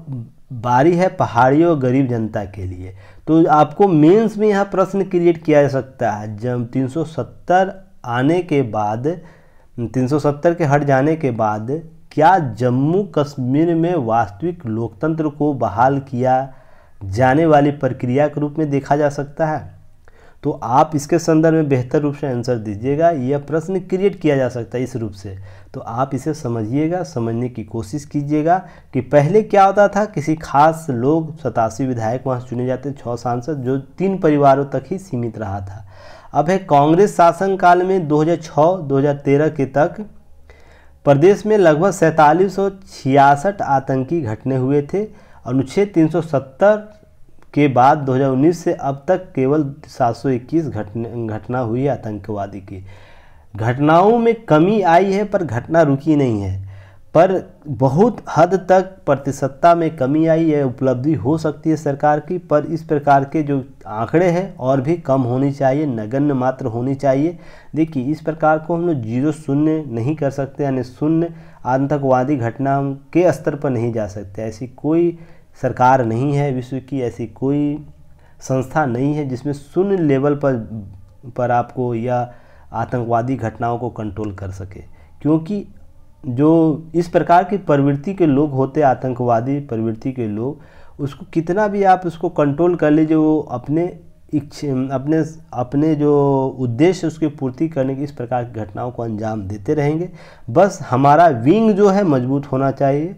बारी है पहाड़ी और गरीब जनता के लिए तो आपको मेंस में यहाँ प्रश्न क्रिएट किया जा सकता है जब 370 आने के बाद 370 के हट जाने के बाद क्या जम्मू कश्मीर में वास्तविक लोकतंत्र को बहाल किया जाने वाली प्रक्रिया के रूप में देखा जा सकता है तो आप इसके संदर्भ में बेहतर रूप से आंसर दीजिएगा यह प्रश्न क्रिएट किया जा सकता है इस रूप से तो आप इसे समझिएगा समझने की कोशिश कीजिएगा कि पहले क्या होता था किसी खास लोग सतासी विधायक वहाँ चुने जाते छः सांसद जो तीन परिवारों तक ही सीमित रहा था अब है कांग्रेस शासनकाल में 2006-2013 के तक प्रदेश में लगभग सैंतालीस आतंकी घटने हुए थे अनुच्छेद 370 के बाद 2019 से अब तक केवल 721 घटने घटना हुई आतंकवादी की घटनाओं में कमी आई है पर घटना रुकी नहीं है पर बहुत हद तक प्रतिशतता में कमी आई है उपलब्धि हो सकती है सरकार की पर इस प्रकार के जो आंकड़े हैं और भी कम होनी चाहिए नगण्य मात्र होनी चाहिए देखिए इस प्रकार को हम लोग जीरो शून्य नहीं कर सकते यानी शून्य आतंकवादी घटना के स्तर पर नहीं जा सकते ऐसी कोई सरकार नहीं है विश्व की ऐसी कोई संस्था नहीं है जिसमें शून्य लेवल पर पर आपको या आतंकवादी घटनाओं को कंट्रोल कर सके क्योंकि जो इस प्रकार की प्रवृत्ति के लोग होते आतंकवादी प्रवृत्ति के लोग उसको कितना भी आप उसको कंट्रोल कर लीजिए वो अपने इच्छे अपने अपने जो उद्देश्य उसकी पूर्ति करने की इस प्रकार की घटनाओं को अंजाम देते रहेंगे बस हमारा विंग जो है मजबूत होना चाहिए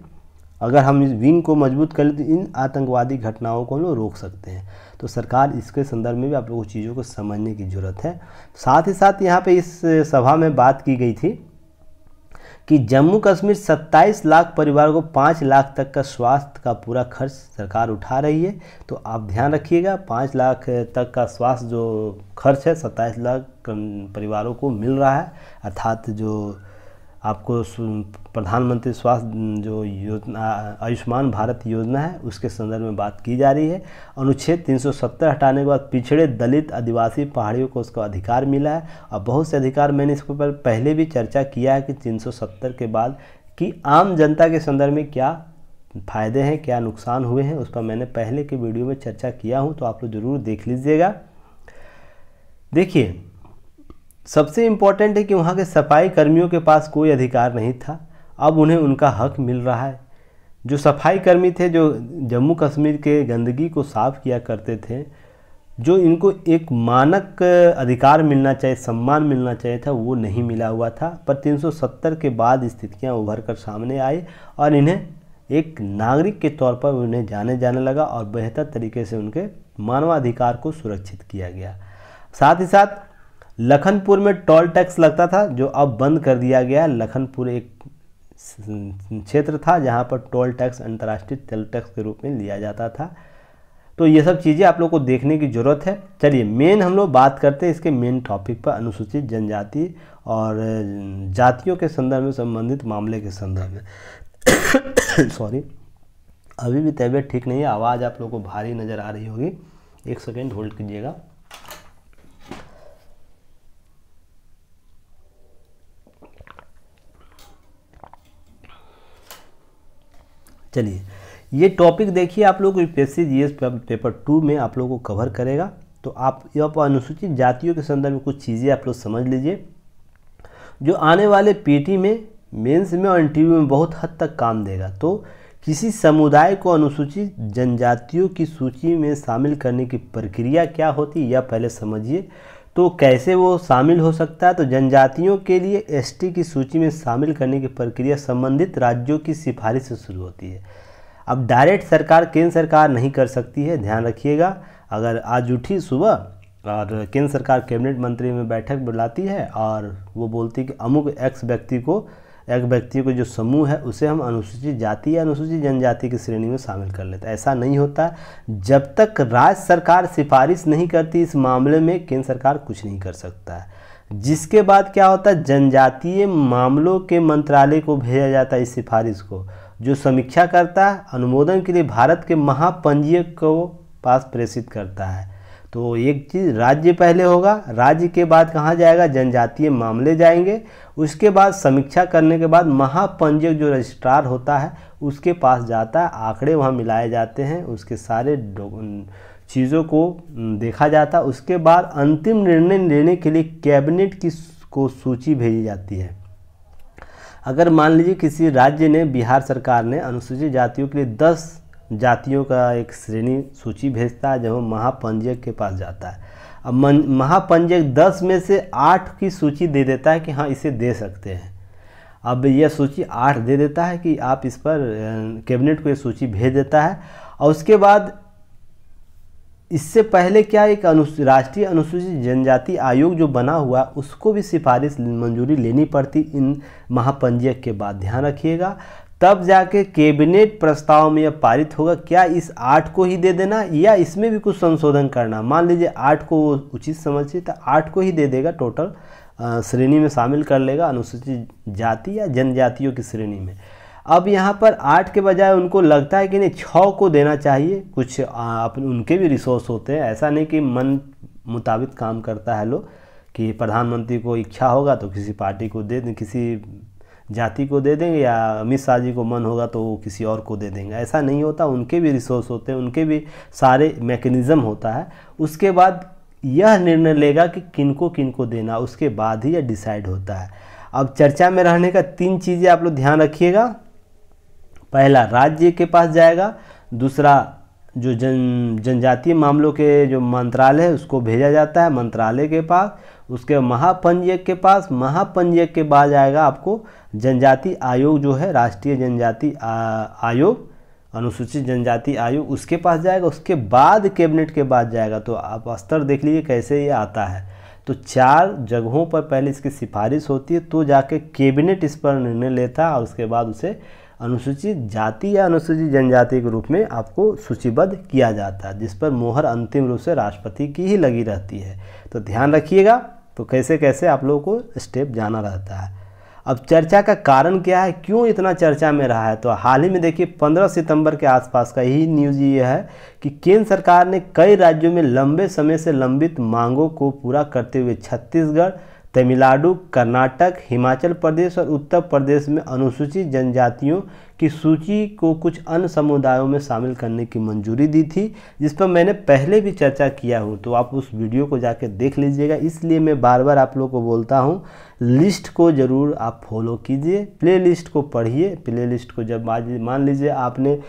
अगर हम इस विंग को मजबूत कर लें तो इन आतंकवादी घटनाओं को हम रोक सकते हैं तो सरकार इसके संदर्भ में भी आप लोगों को चीज़ों को समझने की ज़रूरत है साथ ही साथ यहाँ पे इस सभा में बात की गई थी कि जम्मू कश्मीर 27 लाख परिवार को 5 लाख तक का स्वास्थ्य का पूरा खर्च सरकार उठा रही है तो आप ध्यान रखिएगा 5 लाख तक का स्वास्थ्य जो खर्च है 27 लाख परिवारों को मिल रहा है अर्थात जो आपको प्रधानमंत्री स्वास्थ्य जो योजना आयुष्मान भारत योजना है उसके संदर्भ में बात की जा रही है अनुच्छेद 370 हटाने के बाद पिछड़े दलित आदिवासी पहाड़ियों को उसका अधिकार मिला है और बहुत से अधिकार मैंने इसके ऊपर पहले भी चर्चा किया है कि 370 के बाद कि आम जनता के संदर्भ में क्या फ़ायदे हैं क्या नुकसान हुए हैं उस पर मैंने पहले के वीडियो में चर्चा किया हूँ तो आप लोग ज़रूर देख लीजिएगा देखिए सबसे इम्पॉर्टेंट है कि वहाँ के सफाई कर्मियों के पास कोई अधिकार नहीं था अब उन्हें उनका हक मिल रहा है जो सफाई कर्मी थे जो जम्मू कश्मीर के गंदगी को साफ़ किया करते थे जो इनको एक मानक अधिकार मिलना चाहिए सम्मान मिलना चाहिए था वो नहीं मिला हुआ था पर 370 के बाद स्थितियाँ उभर कर सामने आई और इन्हें एक नागरिक के तौर पर उन्हें जाने जाने लगा और बेहतर तरीके से उनके मानवाधिकार को सुरक्षित किया गया साथ ही साथ लखनपुर में टोल टैक्स लगता था जो अब बंद कर दिया गया लखनपुर एक क्षेत्र था जहाँ पर टोल टैक्स अंतर्राष्ट्रीय टोल टैक्स के रूप में लिया जाता था तो ये सब चीज़ें आप लोग को देखने की ज़रूरत है चलिए मेन हम लोग बात करते हैं इसके मेन टॉपिक पर अनुसूचित जनजाति और जातियों के संदर्भ में संबंधित मामले के संदर्भ में सॉरी अभी भी तबीयत ठीक नहीं है आवाज़ आप लोग को भारी नज़र आ रही होगी एक सेकेंड होल्ड कीजिएगा चलिए ये टॉपिक देखिए आप लोग यूपीएससी जीएस पेपर टू में आप लोगों को कवर करेगा तो आप पर अनुसूचित जातियों के संदर्भ में कुछ चीज़ें आप लोग समझ लीजिए जो आने वाले पीटी में मेंस में और इंटरव्यू में बहुत हद तक काम देगा तो किसी समुदाय को अनुसूचित जनजातियों की सूची में शामिल करने की प्रक्रिया क्या होती है यह पहले समझिए तो कैसे वो शामिल हो सकता है तो जनजातियों के लिए एसटी की सूची में शामिल करने की प्रक्रिया संबंधित राज्यों की सिफारिश से शुरू होती है अब डायरेक्ट सरकार केंद्र सरकार नहीं कर सकती है ध्यान रखिएगा अगर आज उठी सुबह और केंद्र सरकार कैबिनेट मंत्री में बैठक बुलाती है और वो बोलती है कि अमुक एक्स व्यक्ति को एक व्यक्तियों का जो समूह है उसे हम अनुसूचित जाति या अनुसूचित जनजाति की श्रेणी में शामिल कर लेते हैं ऐसा नहीं होता जब तक राज्य सरकार सिफारिश नहीं करती इस मामले में केंद्र सरकार कुछ नहीं कर सकता है जिसके बाद क्या होता है जनजातीय मामलों के मंत्रालय को भेजा जाता है इस सिफारिश को जो समीक्षा करता है अनुमोदन के लिए भारत के महापंजीयक को पास प्रेषित करता है तो एक चीज़ राज्य पहले होगा राज्य के बाद कहाँ जाएगा जनजातीय मामले जाएंगे उसके बाद समीक्षा करने के बाद महापंजक जो रजिस्ट्रार होता है उसके पास जाता है आंकड़े वहाँ मिलाए जाते हैं उसके सारे चीज़ों को देखा जाता है उसके बाद अंतिम निर्णय लेने के लिए कैबिनेट की को सूची भेजी जाती है अगर मान लीजिए किसी राज्य ने बिहार सरकार ने अनुसूचित जातियों के लिए दस जातियों का एक श्रेणी सूची भेजता है जब वो महापंजक के पास जाता है अब महापंजक दस में से आठ की सूची दे देता है कि हाँ इसे दे सकते हैं अब यह सूची आठ दे देता है कि आप इस पर कैबिनेट को यह सूची भेज देता है और उसके बाद इससे पहले क्या एक अनु राष्ट्रीय अनुसूचित जनजाति आयोग जो बना हुआ उसको भी सिफारिश मंजूरी लेनी पड़ती इन महापंजीयक के बाद ध्यान रखिएगा तब जाके कैबिनेट प्रस्ताव में यह पारित होगा क्या इस आठ को ही दे देना या इसमें भी कुछ संशोधन करना मान लीजिए आठ को वो उचित समझिए तो आठ को ही दे देगा टोटल श्रेणी में शामिल कर लेगा अनुसूचित जाति या जनजातियों की श्रेणी में अब यहाँ पर आठ के बजाय उनको लगता है कि नहीं छः को देना चाहिए कुछ अपने उनके भी रिसोर्स होते हैं ऐसा नहीं कि मन मुताबिक काम करता है लोग कि प्रधानमंत्री को इच्छा होगा तो किसी पार्टी को दे दें किसी जाति को दे देंगे या अमित शाह जी को मन होगा तो वो किसी और को दे देंगे ऐसा नहीं होता उनके भी रिसोर्स होते हैं उनके भी सारे मैकेनिज़्म होता है उसके बाद यह निर्णय लेगा कि किनको किनको देना उसके बाद ही यह डिसाइड होता है अब चर्चा में रहने का तीन चीज़ें आप लोग ध्यान रखिएगा पहला राज्य के पास जाएगा दूसरा जो जन जनजातीय मामलों के जो मंत्रालय है उसको भेजा जाता है मंत्रालय के पास उसके महापंजीयक के पास महापंजीयक के बाद आएगा आपको जनजाति आयोग जो है राष्ट्रीय जनजाति आयोग अनुसूचित जनजाति आयोग उसके पास जाएगा उसके बाद कैबिनेट के बाद जाएगा तो आप स्तर देख लीजिए कैसे ये आता है तो चार जगहों पर पहले इसकी सिफारिश होती है तो जाके कैबिनेट इस पर निर्णय लेता है और उसके बाद उसे अनुसूचित जाति या अनुसूचित जनजाति के रूप में आपको सूचीबद्ध किया जाता है जिस पर मोहर अंतिम रूप से राष्ट्रपति की ही लगी रहती है तो ध्यान रखिएगा तो कैसे कैसे आप लोगों को स्टेप जाना रहता है अब चर्चा का कारण क्या है क्यों इतना चर्चा में रहा है तो हाल ही में देखिए 15 सितंबर के आसपास का ही न्यूज़ ये है कि केंद्र सरकार ने कई राज्यों में लंबे समय से लंबित मांगों को पूरा करते हुए छत्तीसगढ़ तमिलनाडु कर्नाटक हिमाचल प्रदेश और उत्तर प्रदेश में अनुसूचित जनजातियों कि सूची को कुछ अन्य समुदायों में शामिल करने की मंजूरी दी थी जिस पर मैंने पहले भी चर्चा किया हूँ तो आप उस वीडियो को जाके देख लीजिएगा इसलिए मैं बार बार आप लोग को बोलता हूँ लिस्ट को ज़रूर आप फॉलो कीजिए प्ले लिस्ट को पढ़िए प्ले लिस्ट को जब आज मान लीजिए आपने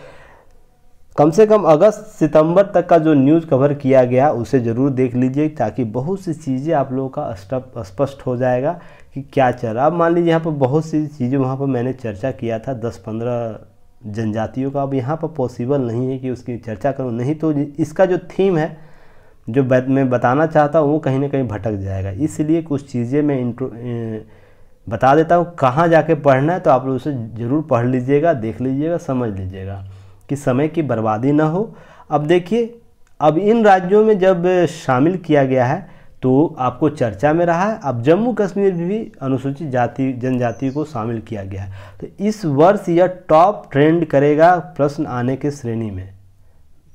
कम से कम अगस्त सितंबर तक का जो न्यूज़ कवर किया गया उसे ज़रूर देख लीजिए ताकि बहुत सी चीज़ें आप लोगों का स्पष्ट हो जाएगा कि क्या चल रहा अब मान लीजिए यहाँ पर बहुत सी चीज़ें वहाँ पर मैंने चर्चा किया था दस पंद्रह जनजातियों का अब यहाँ पर पॉसिबल नहीं है कि उसकी चर्चा करूँ नहीं तो इसका जो थीम है जो मैं बताना चाहता हूँ वो कहीं ना कहीं भटक जाएगा इसलिए कुछ चीज़ें मैं इंट्रो बता देता हूँ कहाँ जाके पढ़ना है तो आप लोग उसे ज़रूर पढ़ लीजिएगा देख लीजिएगा समझ लीजिएगा कि समय की बर्बादी ना हो अब देखिए अब इन राज्यों में जब शामिल किया गया है तो आपको चर्चा में रहा है अब जम्मू कश्मीर में भी अनुसूचित जाति जनजाति को शामिल किया गया है तो इस वर्ष यह टॉप ट्रेंड करेगा प्रश्न आने के श्रेणी में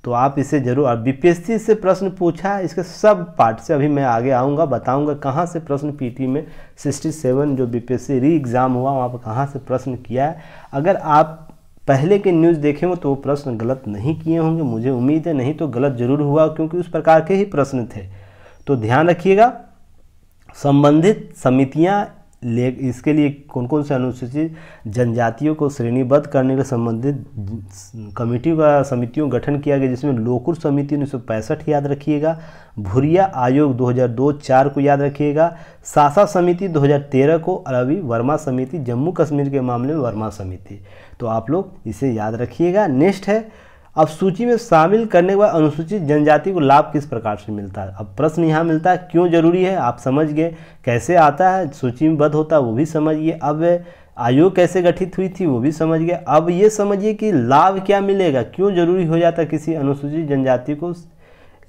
तो आप इसे जरूर और बीपीएससी से प्रश्न पूछा है इसके सब पार्ट से अभी मैं आगे आऊँगा बताऊँगा कहाँ से प्रश्न पीटी में 67 जो बीपीएससी री एग्ज़ाम हुआ वहाँ पर कहाँ से प्रश्न किया है अगर आप पहले के न्यूज़ देखे हो तो वो प्रश्न गलत नहीं किए होंगे मुझे उम्मीद है नहीं तो गलत ज़रूर हुआ क्योंकि उस प्रकार के ही प्रश्न थे तो ध्यान रखिएगा संबंधित समितियां ले इसके लिए कौन कौन से अनुसूचित जनजातियों को श्रेणीबद्ध करने के संबंधित कमेटियों का समितियों गठन किया गया जिसमें लोकुर समिति उन्नीस सौ पैंसठ याद रखिएगा भूरिया आयोग 2002 चार को याद रखिएगा सासा समिति 2013 को और वर्मा समिति जम्मू कश्मीर के मामले में वर्मा समिति तो आप लोग इसे याद रखिएगा नेक्स्ट है अब सूची में शामिल करने के बाद अनुसूचित जनजाति को लाभ किस प्रकार से मिलता है अब प्रश्न यहाँ मिलता है क्यों जरूरी है आप समझ गए कैसे आता है सूची बद होता है वो भी समझिए अब आयोग कैसे गठित हुई थी वो भी समझ गए अब ये समझिए कि लाभ क्या मिलेगा क्यों जरूरी हो जाता है किसी अनुसूचित जनजाति को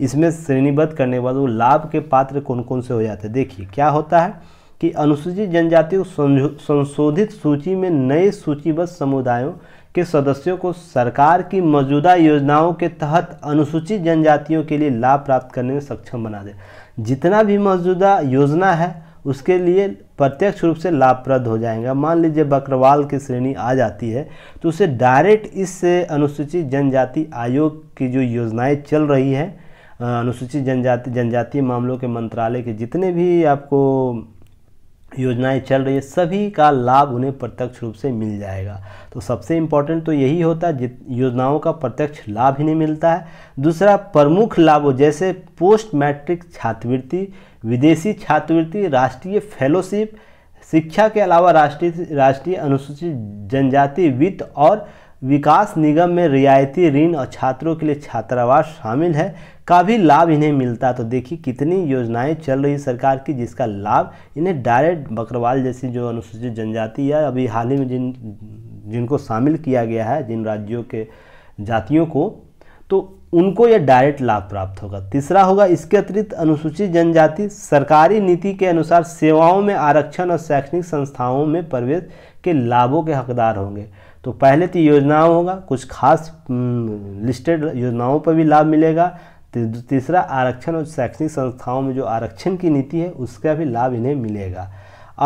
इसमें श्रेणीबद्ध करने के बाद वो लाभ के पात्र कौन कौन से हो जाते हैं देखिए क्या होता है कि अनुसूचित जनजाति को संशोधित सूची में नए सूचीबद्ध समुदायों के सदस्यों को सरकार की मौजूदा योजनाओं के तहत अनुसूचित जनजातियों के लिए लाभ प्राप्त करने में सक्षम बना दे जितना भी मौजूदा योजना है उसके लिए प्रत्यक्ष रूप से लाभप्रद हो जाएगा मान लीजिए बकरवाल की श्रेणी आ जाती है तो उसे डायरेक्ट इस अनुसूचित जनजाति आयोग की जो योजनाएं चल रही हैं अनुसूचित जनजाति जनजातीय मामलों के मंत्रालय के जितने भी आपको योजनाएं चल रही है सभी का लाभ उन्हें प्रत्यक्ष रूप से मिल जाएगा तो सबसे इम्पॉर्टेंट तो यही होता है योजनाओं का प्रत्यक्ष लाभ ही नहीं मिलता है दूसरा प्रमुख लाभ जैसे पोस्ट मैट्रिक छात्रवृत्ति विदेशी छात्रवृत्ति राष्ट्रीय फेलोशिप शिक्षा के अलावा राष्ट्रीय राष्ट्रीय अनुसूचित जनजाति वित्त और विकास निगम में रियायती ऋण और छात्रों के लिए छात्रावास शामिल है का भी लाभ इन्हें मिलता तो देखिए कितनी योजनाएं चल रही सरकार की जिसका लाभ इन्हें डायरेक्ट बकरवाल जैसी जो अनुसूचित जनजाति या अभी हाल ही में जिन जिनको शामिल किया गया है जिन राज्यों के जातियों को तो उनको यह डायरेक्ट लाभ प्राप्त होगा तीसरा होगा इसके अतिरिक्त अनुसूचित जनजाति सरकारी नीति के अनुसार सेवाओं में आरक्षण और शैक्षणिक संस्थाओं में प्रवेश के लाभों के हकदार होंगे तो पहले तो योजनाओं होगा कुछ खास लिस्टेड योजनाओं पर भी लाभ मिलेगा तीसरा आरक्षण और शैक्षणिक संस्थाओं में जो आरक्षण की नीति है उसका भी लाभ इन्हें मिलेगा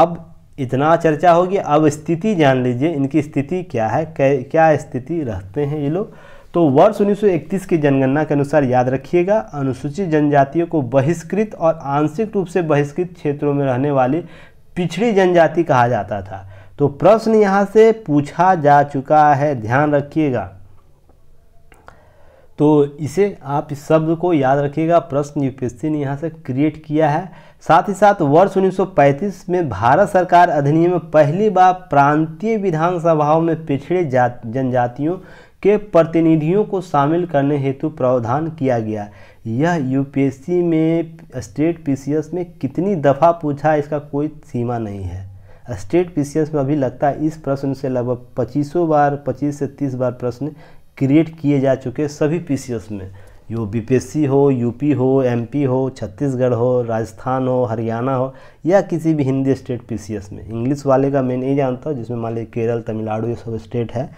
अब इतना चर्चा होगी अब स्थिति जान लीजिए इनकी स्थिति क्या है क्या स्थिति रहते हैं ये लोग तो वर्ष 1931 की जनगणना के अनुसार याद रखिएगा अनुसूचित जनजातियों को बहिष्कृत और आंशिक रूप से बहिष्कृत क्षेत्रों में रहने वाली पिछड़ी जनजाति कहा जाता था तो प्रश्न यहाँ से पूछा जा चुका है ध्यान रखिएगा तो इसे आप इस शब्द को याद रखिएगा प्रश्न यूपीएससी ने यहाँ से क्रिएट किया है साथ ही साथ वर्ष 1935 में भारत सरकार अधिनियम में पहली बार प्रांतीय विधानसभाओं में पिछड़े जात जनजातियों के प्रतिनिधियों को शामिल करने हेतु प्रावधान किया गया यह यूपीएससी में स्टेट पीसीएस में कितनी दफ़ा पूछा इसका कोई सीमा नहीं है स्टेट पीसीएस में अभी लगता है इस प्रश्न से लगभग पच्चीसों बार 25 से 30 बार प्रश्न क्रिएट किए जा चुके सभी पी में यो बीपीएससी हो यूपी हो एमपी हो छत्तीसगढ़ हो राजस्थान हो हरियाणा हो या किसी भी हिंदी स्टेट पीसीएस में इंग्लिश वाले का मैं नहीं जानता जिसमें मान लीजिए केरल तमिलनाडु ये सब स्टेट है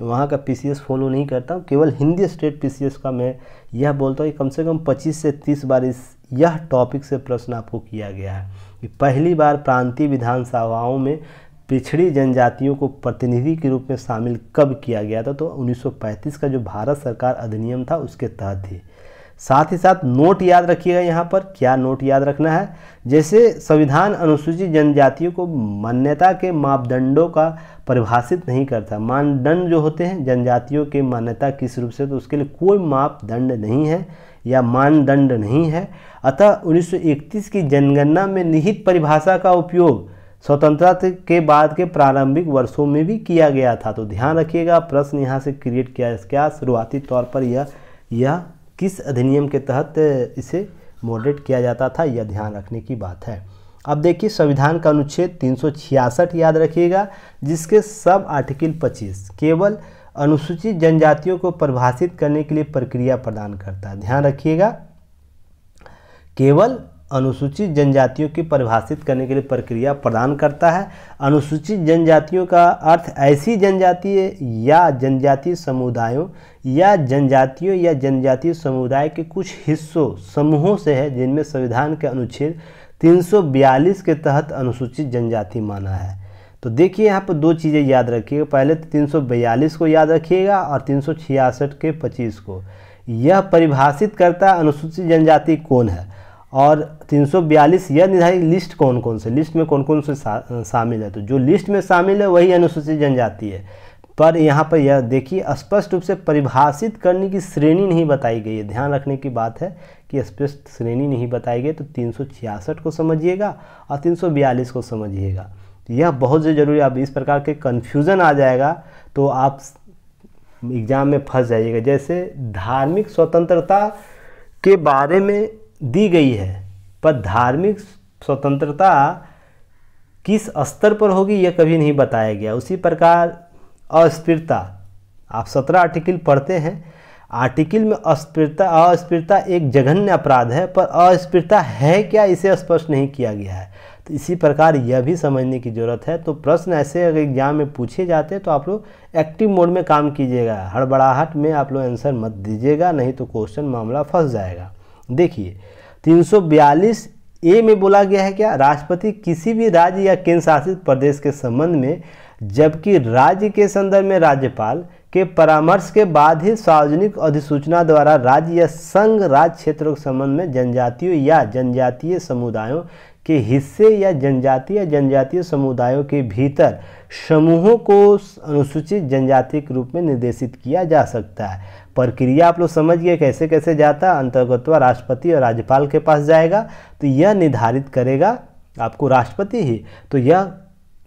वहाँ का पीसीएस फॉलो नहीं करता हूँ केवल हिंदी स्टेट पीसीएस का मैं यह बोलता हूँ कि कम से कम 25 से 30 बार इस यह टॉपिक से प्रश्न आपको किया गया है कि पहली बार प्रांतीय विधानसभाओं में पिछड़ी जनजातियों को प्रतिनिधि के रूप में शामिल कब किया गया था तो 1935 का जो भारत सरकार अधिनियम था उसके तहत ही साथ ही साथ नोट याद रखिएगा यहाँ पर क्या नोट याद रखना है जैसे संविधान अनुसूचित जनजातियों को मान्यता के मापदंडों का परिभाषित नहीं करता मानदंड जो होते हैं जनजातियों के मान्यता किस रूप से तो उसके लिए कोई मापदंड नहीं है या मानदंड नहीं है अतः 1931 की जनगणना में निहित परिभाषा का उपयोग स्वतंत्रता के बाद के प्रारंभिक वर्षों में भी किया गया था तो ध्यान रखिएगा प्रश्न यहाँ से क्रिएट किया क्या शुरुआती तौर पर यह यह किस अधिनियम के तहत इसे मॉडरेट किया जाता था यह ध्यान रखने की बात है अब देखिए संविधान का अनुच्छेद 366 याद रखिएगा जिसके सब आर्टिकल 25 केवल अनुसूचित जनजातियों को परिभाषित करने के लिए प्रक्रिया प्रदान करता है ध्यान रखिएगा केवल अनुसूचित जनजातियों की परिभाषित करने के लिए प्रक्रिया प्रदान करता है अनुसूचित जनजातियों का अर्थ ऐसी जनजातीय या जनजातीय समुदायों या जनजातियों या जनजातीय समुदाय के कुछ हिस्सों समूहों से है जिनमें संविधान के अनुच्छेद 342 के तहत अनुसूचित जनजाति माना है तो देखिए यहाँ पर दो चीज़ें याद रखिएगा पहले तो तीन को याद रखिएगा और तीन के पच्चीस को यह परिभाषित करता अनुसूचित जनजाति कौन है और 342 यह निर्धारित लिस्ट कौन कौन से लिस्ट में कौन कौन से शामिल है तो जो लिस्ट में शामिल है वही अनुसूचित जनजाति है पर यहाँ पर यह देखिए स्पष्ट रूप से परिभाषित करने की श्रेणी नहीं बताई गई है ध्यान रखने की बात है कि स्पष्ट श्रेणी नहीं बताई गई तो 366 को समझिएगा और 342 को समझिएगा यह बहुत ज़रूरी अब इस प्रकार के कन्फ्यूज़न आ जाएगा तो आप एग्ज़ाम में फंस जाइएगा जैसे धार्मिक स्वतंत्रता के बारे में दी गई है पर धार्मिक स्वतंत्रता किस स्तर पर होगी यह कभी नहीं बताया गया उसी प्रकार अस्थिरता आप सत्रह आर्टिकल पढ़ते हैं आर्टिकल में अस्पृता अस्पृता एक जघन्य अपराध है पर अस्पृता है क्या इसे स्पष्ट नहीं किया गया है तो इसी प्रकार यह भी समझने की ज़रूरत है तो प्रश्न ऐसे अगर एग्जाम में पूछे जाते हैं तो आप लोग एक्टिव मोड में काम कीजिएगा हड़बड़ाहट में आप लोग आंसर मत दीजिएगा नहीं तो क्वेश्चन मामला फंस जाएगा देखिए 342 ए में बोला गया है क्या राष्ट्रपति किसी भी राज्य या केंद्र शासित प्रदेश के संबंध में जबकि राज्य के संदर्भ में राज्यपाल के परामर्श के बाद ही सार्वजनिक अधिसूचना द्वारा राज्य या संघ राज्य क्षेत्रों के संबंध में जनजातियों या जनजातीय समुदायों के हिस्से या जनजातीय या जनजातीय समुदायों के भीतर समूहों को अनुसूचित जनजाति के रूप में निर्देशित किया जा सकता है प्रक्रिया आप लोग समझ गए कैसे कैसे जाता अंतर्गतवा राष्ट्रपति और राज्यपाल के पास जाएगा तो यह निर्धारित करेगा आपको राष्ट्रपति ही तो यह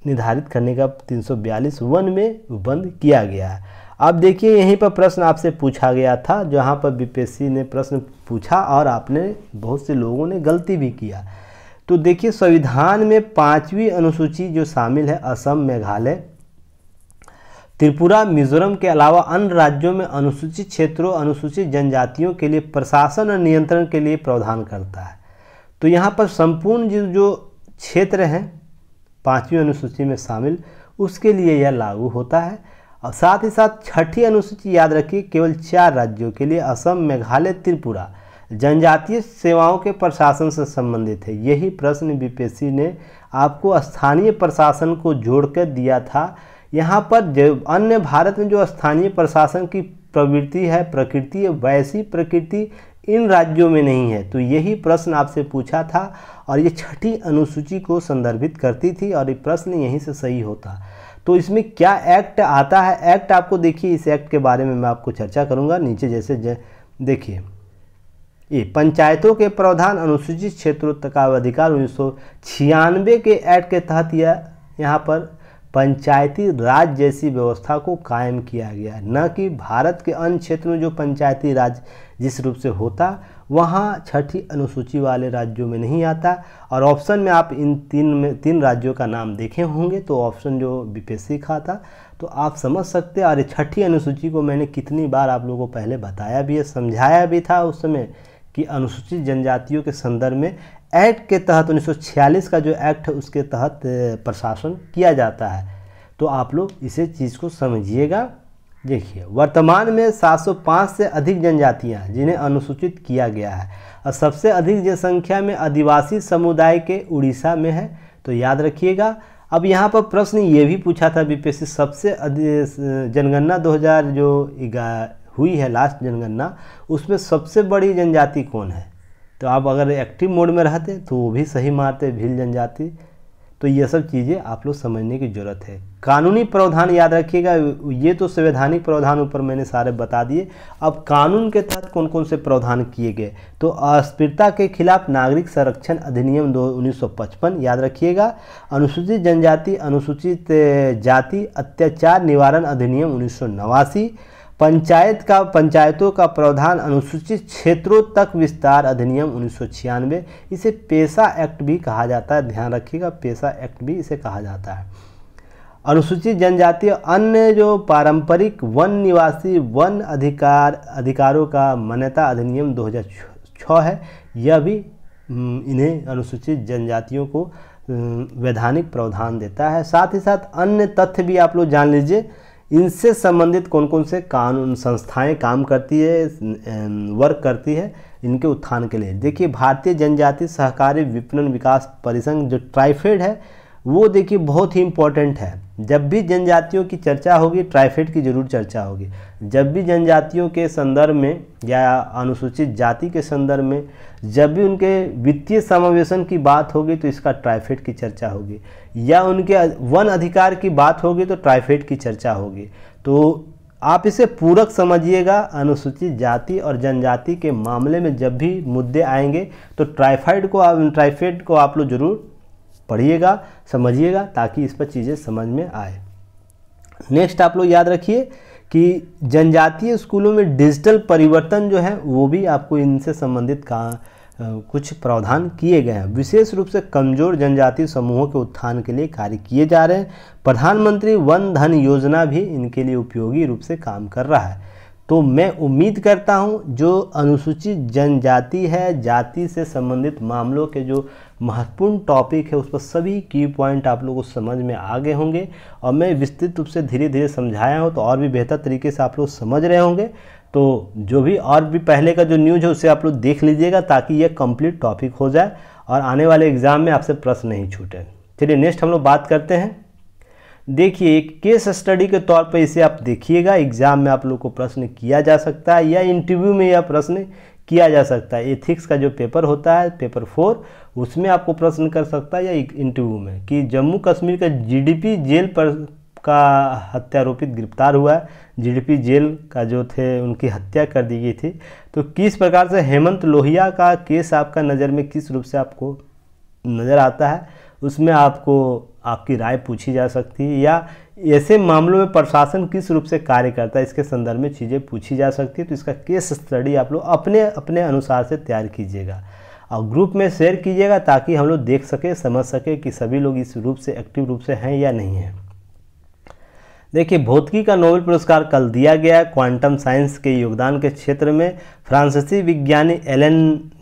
निर्धारित करने का 342 वन में बंद किया गया है अब देखिए यहीं पर प्रश्न आपसे पूछा गया था जहाँ पर बीपीएससी ने प्रश्न पूछा और आपने बहुत से लोगों ने गलती भी किया तो देखिए संविधान में पाँचवीं अनुसूची जो शामिल है असम मेघालय त्रिपुरा मिजोरम के अलावा अन्य राज्यों में अनुसूचित क्षेत्रों अनुसूचित जनजातियों के लिए प्रशासन और नियंत्रण के लिए प्रावधान करता है तो यहाँ पर संपूर्ण जो क्षेत्र हैं पाँचवीं अनुसूची में शामिल उसके लिए यह लागू होता है और साथ ही साथ छठी अनुसूची याद रखिए केवल चार राज्यों के लिए असम मेघालय त्रिपुरा जनजातीय सेवाओं के प्रशासन से संबंधित है यही प्रश्न बीपीएससी ने आपको स्थानीय प्रशासन को जोड़कर दिया था यहाँ पर जो अन्य भारत में जो स्थानीय प्रशासन की प्रवृत्ति है प्रकृति है वैसी प्रकृति इन राज्यों में नहीं है तो यही प्रश्न आपसे पूछा था और ये छठी अनुसूची को संदर्भित करती थी और ये प्रश्न यहीं से सही होता तो इसमें क्या एक्ट आता है एक्ट आपको देखिए इस एक्ट के बारे में मैं आपको चर्चा करूँगा नीचे जैसे देखिए ये पंचायतों के प्रावधान अनुसूचित क्षेत्रों तक का अधिकार उन्नीस के एक्ट के तहत यह यहाँ पर पंचायती राज जैसी व्यवस्था को कायम किया गया न कि भारत के अन्य क्षेत्र में जो पंचायती राज जिस रूप से होता वहाँ छठी अनुसूची वाले राज्यों में नहीं आता और ऑप्शन में आप इन तीन में तीन राज्यों का नाम देखे होंगे तो ऑप्शन जो बीपीएससी का था तो आप समझ सकते हैं और छठी अनुसूची को मैंने कितनी बार आप लोगों को पहले बताया भी है समझाया भी था उस समय कि अनुसूचित जनजातियों के संदर्भ में एक्ट के तहत 1946 का जो एक्ट है उसके तहत प्रशासन किया जाता है तो आप लोग इसे चीज़ को समझिएगा देखिए वर्तमान में 705 से अधिक जनजातियां जिन्हें अनुसूचित किया गया है और सबसे अधिक जनसंख्या में आदिवासी समुदाय के उड़ीसा में है तो याद रखिएगा अब यहाँ पर प्रश्न ये भी पूछा था बीपीएससी सबसे जनगणना 2000 जो हुई है लास्ट जनगणना उसमें सबसे बड़ी जनजाति कौन है तो आप अगर एक्टिव मोड में रहते तो वो भी सही मारते भील जन जाती तो ये सब चीज़ें आप लोग समझने की ज़रूरत है कानूनी प्रावधान याद रखिएगा ये तो संवैधानिक प्रावधान ऊपर मैंने सारे बता दिए अब कानून के तहत कौन कौन से प्रावधान किए गए तो अस्थिरता के खिलाफ नागरिक संरक्षण अधिनियम दो उन्नीस याद रखिएगा अनुसूचित जनजाति अनुसूचित जाति अत्याचार निवारण अधिनियम उन्नीस पंचायत का पंचायतों का प्रावधान अनुसूचित क्षेत्रों तक विस्तार अधिनियम उन्नीस इसे पेशा एक्ट भी कहा जाता है ध्यान रखिएगा पेशा एक्ट भी इसे कहा जाता है अनुसूचित जनजाति अन्य जो पारंपरिक वन निवासी वन अधिकार अधिकारों का मान्यता अधिनियम 2006 है यह भी इन्हें अनुसूचित जनजातियों को वैधानिक प्रावधान देता है साथ ही साथ अन्य तथ्य भी आप लोग जान लीजिए इनसे संबंधित कौन कौन से कानून संस्थाएं काम करती है वर्क करती है इनके उत्थान के लिए देखिए भारतीय जनजाति सहकारी विपणन विकास परिसंघ जो ट्राइफेड है वो देखिए बहुत ही इम्पोर्टेंट है जब भी जनजातियों की चर्चा होगी ट्राइफेड की जरूर चर्चा होगी जब भी जनजातियों के संदर्भ में या अनुसूचित जाति के संदर्भ में जब भी उनके वित्तीय समावेशन की बात होगी तो इसका ट्राइफेड की चर्चा होगी या उनके वन अधिकार की बात होगी तो ट्राइफेड की चर्चा होगी तो आप इसे पूरक समझिएगा अनुसूचित जाति और जनजाति के मामले में जब भी मुद्दे आएंगे तो ट्राइफाइड को आप ट्राइफेड को आप लोग जरूर पढ़िएगा समझिएगा ताकि इस पर चीज़ें समझ में आए नेक्स्ट आप लोग याद रखिए कि जनजातीय स्कूलों में डिजिटल परिवर्तन जो है वो भी आपको इनसे संबंधित कहा कुछ प्रावधान किए गए हैं विशेष रूप से कमजोर जनजातीय समूहों के उत्थान के लिए कार्य किए जा रहे हैं प्रधानमंत्री वन धन योजना भी इनके लिए उपयोगी रूप से काम कर रहा है तो मैं उम्मीद करता हूं जो अनुसूचित जनजाति है जाति से संबंधित मामलों के जो महत्वपूर्ण टॉपिक है उस पर सभी की पॉइंट आप लोगों को समझ में आ गए होंगे और मैं विस्तृत रूप से धीरे धीरे समझाया हूँ तो और भी बेहतर तरीके से आप लोग समझ रहे होंगे तो जो भी और भी पहले का जो न्यूज है उसे आप लोग देख लीजिएगा ताकि ये कंप्लीट टॉपिक हो जाए और आने वाले एग्ज़ाम में आपसे प्रश्न नहीं छूटे चलिए नेक्स्ट हम लोग बात करते हैं देखिए एक केस स्टडी के तौर पर इसे आप देखिएगा एग्ज़ाम में आप लोग को प्रश्न किया जा सकता है या इंटरव्यू में यह प्रश्न किया जा सकता है एथिक्स का जो पेपर होता है पेपर फोर उसमें आपको प्रश्न कर सकता है या इंटरव्यू में कि जम्मू कश्मीर का जीडीपी जेल पर का हत्यारोपित गिरफ्तार हुआ है जीडीपी जेल का जो थे उनकी हत्या कर दी गई थी तो किस प्रकार से हेमंत लोहिया का केस आपका नज़र में किस रूप से आपको नज़र आता है उसमें आपको आपकी राय पूछी जा सकती है या ऐसे मामलों में प्रशासन किस रूप से कार्य करता है इसके संदर्भ में चीज़ें पूछी जा सकती है तो इसका केस स्टडी आप लोग अपने अपने अनुसार से तैयार कीजिएगा और ग्रुप में शेयर कीजिएगा ताकि हम लोग देख सकें समझ सकें कि सभी लोग इस रूप से एक्टिव रूप से हैं या नहीं हैं देखिए भौतिकी का नोबेल पुरस्कार कल दिया गया क्वांटम साइंस के योगदान के क्षेत्र में फ्रांसीसी विज्ञानी एलन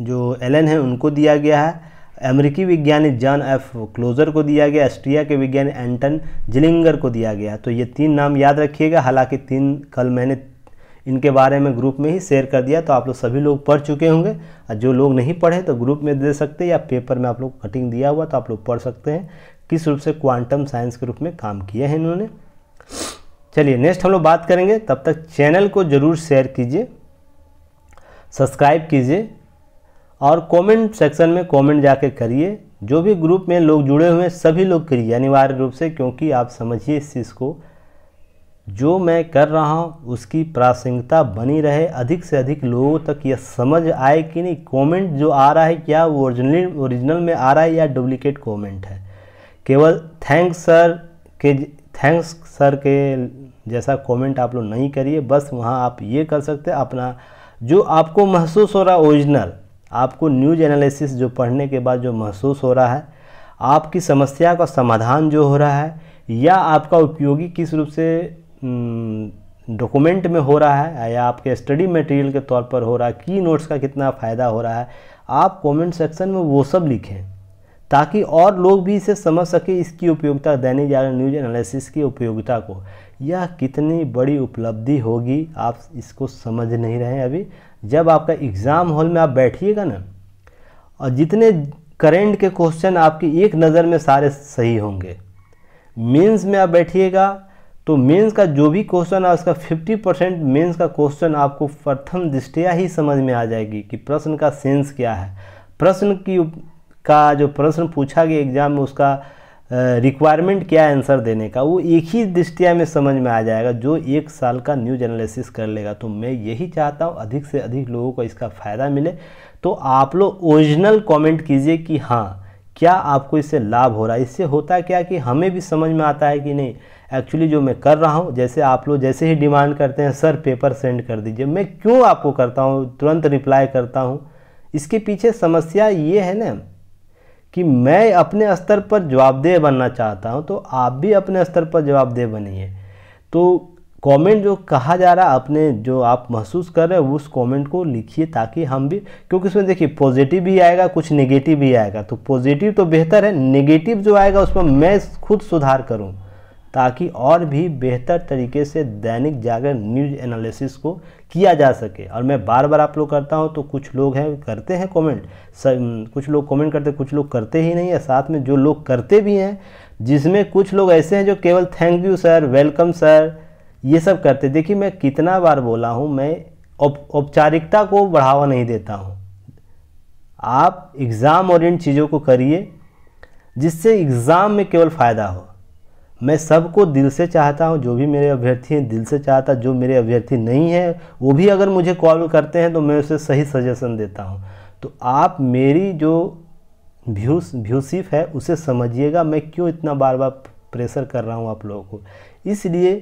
जो एलन है उनको दिया गया है अमेरिकी विज्ञानी जॉन एफ क्लोजर को दिया गया एस्ट्रिया के विज्ञानी एंटन जिलिंगर को दिया गया तो ये तीन नाम याद रखिएगा हालांकि तीन कल मैंने इनके बारे में ग्रुप में ही शेयर कर दिया तो आप लोग सभी लोग पढ़ चुके होंगे और जो लोग नहीं पढ़े तो ग्रुप में दे सकते या पेपर में आप लोग कटिंग दिया हुआ तो आप लोग पढ़ सकते हैं किस रूप से क्वांटम साइंस के रूप में काम किए हैं इन्होंने चलिए नेक्स्ट हम लोग बात करेंगे तब तक चैनल को ज़रूर शेयर कीजिए सब्सक्राइब कीजिए और कमेंट सेक्शन में कमेंट जाके करिए जो भी ग्रुप में लोग जुड़े हुए हैं सभी लोग करिए अनिवार्य रूप से क्योंकि आप समझिए इस चीज़ को जो मैं कर रहा हूँ उसकी प्रासंगिकता बनी रहे अधिक से अधिक लोगों तक यह समझ आए कि नहीं कमेंट जो आ रहा है क्या वो ओरिजिनली ओरिजिनल में आ रहा है या डुप्लीकेट कमेंट है केवल थैंक्स सर के थैंक्स सर के जैसा कमेंट आप लोग नहीं करिए बस वहाँ आप ये कर सकते अपना जो आपको महसूस हो रहा ओरिजिनल आपको न्यूज एनालिसिस जो पढ़ने के बाद जो महसूस हो रहा है आपकी समस्या का समाधान जो हो रहा है या आपका उपयोगी किस रूप से डॉक्यूमेंट में हो रहा है या आपके स्टडी मटेरियल के तौर पर हो रहा है की नोट्स का कितना फ़ायदा हो रहा है आप कमेंट सेक्शन में वो सब लिखें ताकि और लोग भी इसे समझ सकें इसकी उपयोगिता दैनिक जागरण न्यूज एनालिसिस की उपयोगिता को यह कितनी बड़ी उपलब्धि होगी आप इसको समझ नहीं रहे अभी जब आपका एग्ज़ाम हॉल में आप बैठिएगा ना और जितने करेंट के क्वेश्चन आपकी एक नज़र में सारे सही होंगे मेंस में आप बैठिएगा तो मेंस का जो भी क्वेश्चन है उसका 50 परसेंट मेन्स का क्वेश्चन आपको प्रथम दृष्टिया ही समझ में आ जाएगी कि प्रश्न का सेंस क्या है प्रश्न की का जो प्रश्न पूछा गया एग्ज़ाम में उसका रिक्वायरमेंट क्या है आंसर देने का वो एक ही दृष्टिया में समझ में आ जाएगा जो एक साल का न्यूज एनालिसिस कर लेगा तो मैं यही चाहता हूँ अधिक से अधिक लोगों को इसका फ़ायदा मिले तो आप लोग ओरिजिनल कमेंट कीजिए कि हाँ क्या आपको इससे लाभ हो रहा है इससे होता क्या कि हमें भी समझ में आता है कि नहीं एक्चुअली जो मैं कर रहा हूँ जैसे आप लोग जैसे ही डिमांड करते हैं सर पेपर सेंड कर दीजिए मैं क्यों आपको करता हूँ तुरंत रिप्लाई करता हूँ इसके पीछे समस्या ये है ना कि मैं अपने स्तर पर जवाबदेह बनना चाहता हूँ तो आप भी अपने स्तर पर जवाबदेह बनिए तो कमेंट जो कहा जा रहा है अपने जो आप महसूस कर रहे हो उस कमेंट को लिखिए ताकि हम भी क्योंकि इसमें देखिए पॉजिटिव भी आएगा कुछ नेगेटिव भी आएगा तो पॉजिटिव तो बेहतर है नेगेटिव जो आएगा उसमें मैं खुद सुधार करूं ताकि और भी बेहतर तरीके से दैनिक जागरण न्यूज एनालिसिस को किया जा सके और मैं बार बार आप लोग करता हूँ तो कुछ लोग हैं करते हैं कमेंट कुछ लोग कमेंट करते कुछ लोग करते ही नहीं है साथ में जो लोग करते भी हैं जिसमें कुछ लोग ऐसे हैं जो केवल thank you sir welcome sir ये सब करते देखिए मैं कितना बार बोला हूँ मैं औपचारिकता उप, को बढ़ावा नहीं देता हूँ आप एग्ज़ाम इन चीज़ों को करिए जिससे एग्ज़ाम में केवल फ़ायदा हो मैं सबको दिल से चाहता हूँ जो भी मेरे अभ्यर्थी हैं दिल से चाहता जो मेरे अभ्यर्थी नहीं हैं वो भी अगर मुझे कॉल करते हैं तो मैं उसे सही सजेशन देता हूँ तो आप मेरी जो व्यूस व्यूसिफ है उसे समझिएगा मैं क्यों इतना बार बार प्रेशर कर रहा हूँ आप लोगों को इसलिए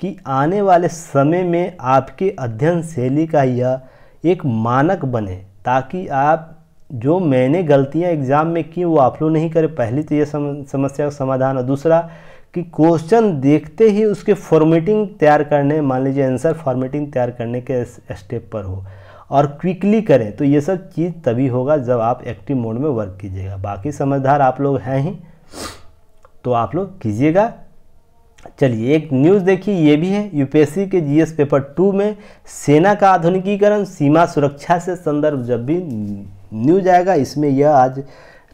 कि आने वाले समय में आपके अध्ययन शैली का यह एक मानक बने ताकि आप जो मैंने गलतियाँ एग्ज़ाम में की वो आप लोग नहीं करें पहली तो ये समस्या का समाधान और दूसरा कि क्वेश्चन देखते ही उसके फॉर्मेटिंग तैयार करने मान लीजिए आंसर फॉर्मेटिंग तैयार करने के स्टेप पर हो और क्विकली करें तो ये सब चीज़ तभी होगा जब आप एक्टिव मोड में वर्क कीजिएगा बाकी समझदार आप लोग हैं ही तो आप लोग कीजिएगा चलिए एक न्यूज़ देखिए ये भी है यूपीएससी के जीएस पेपर टू में सेना का आधुनिकीकरण सीमा सुरक्षा से संदर्भ जब भी न्यूज आएगा इसमें यह आज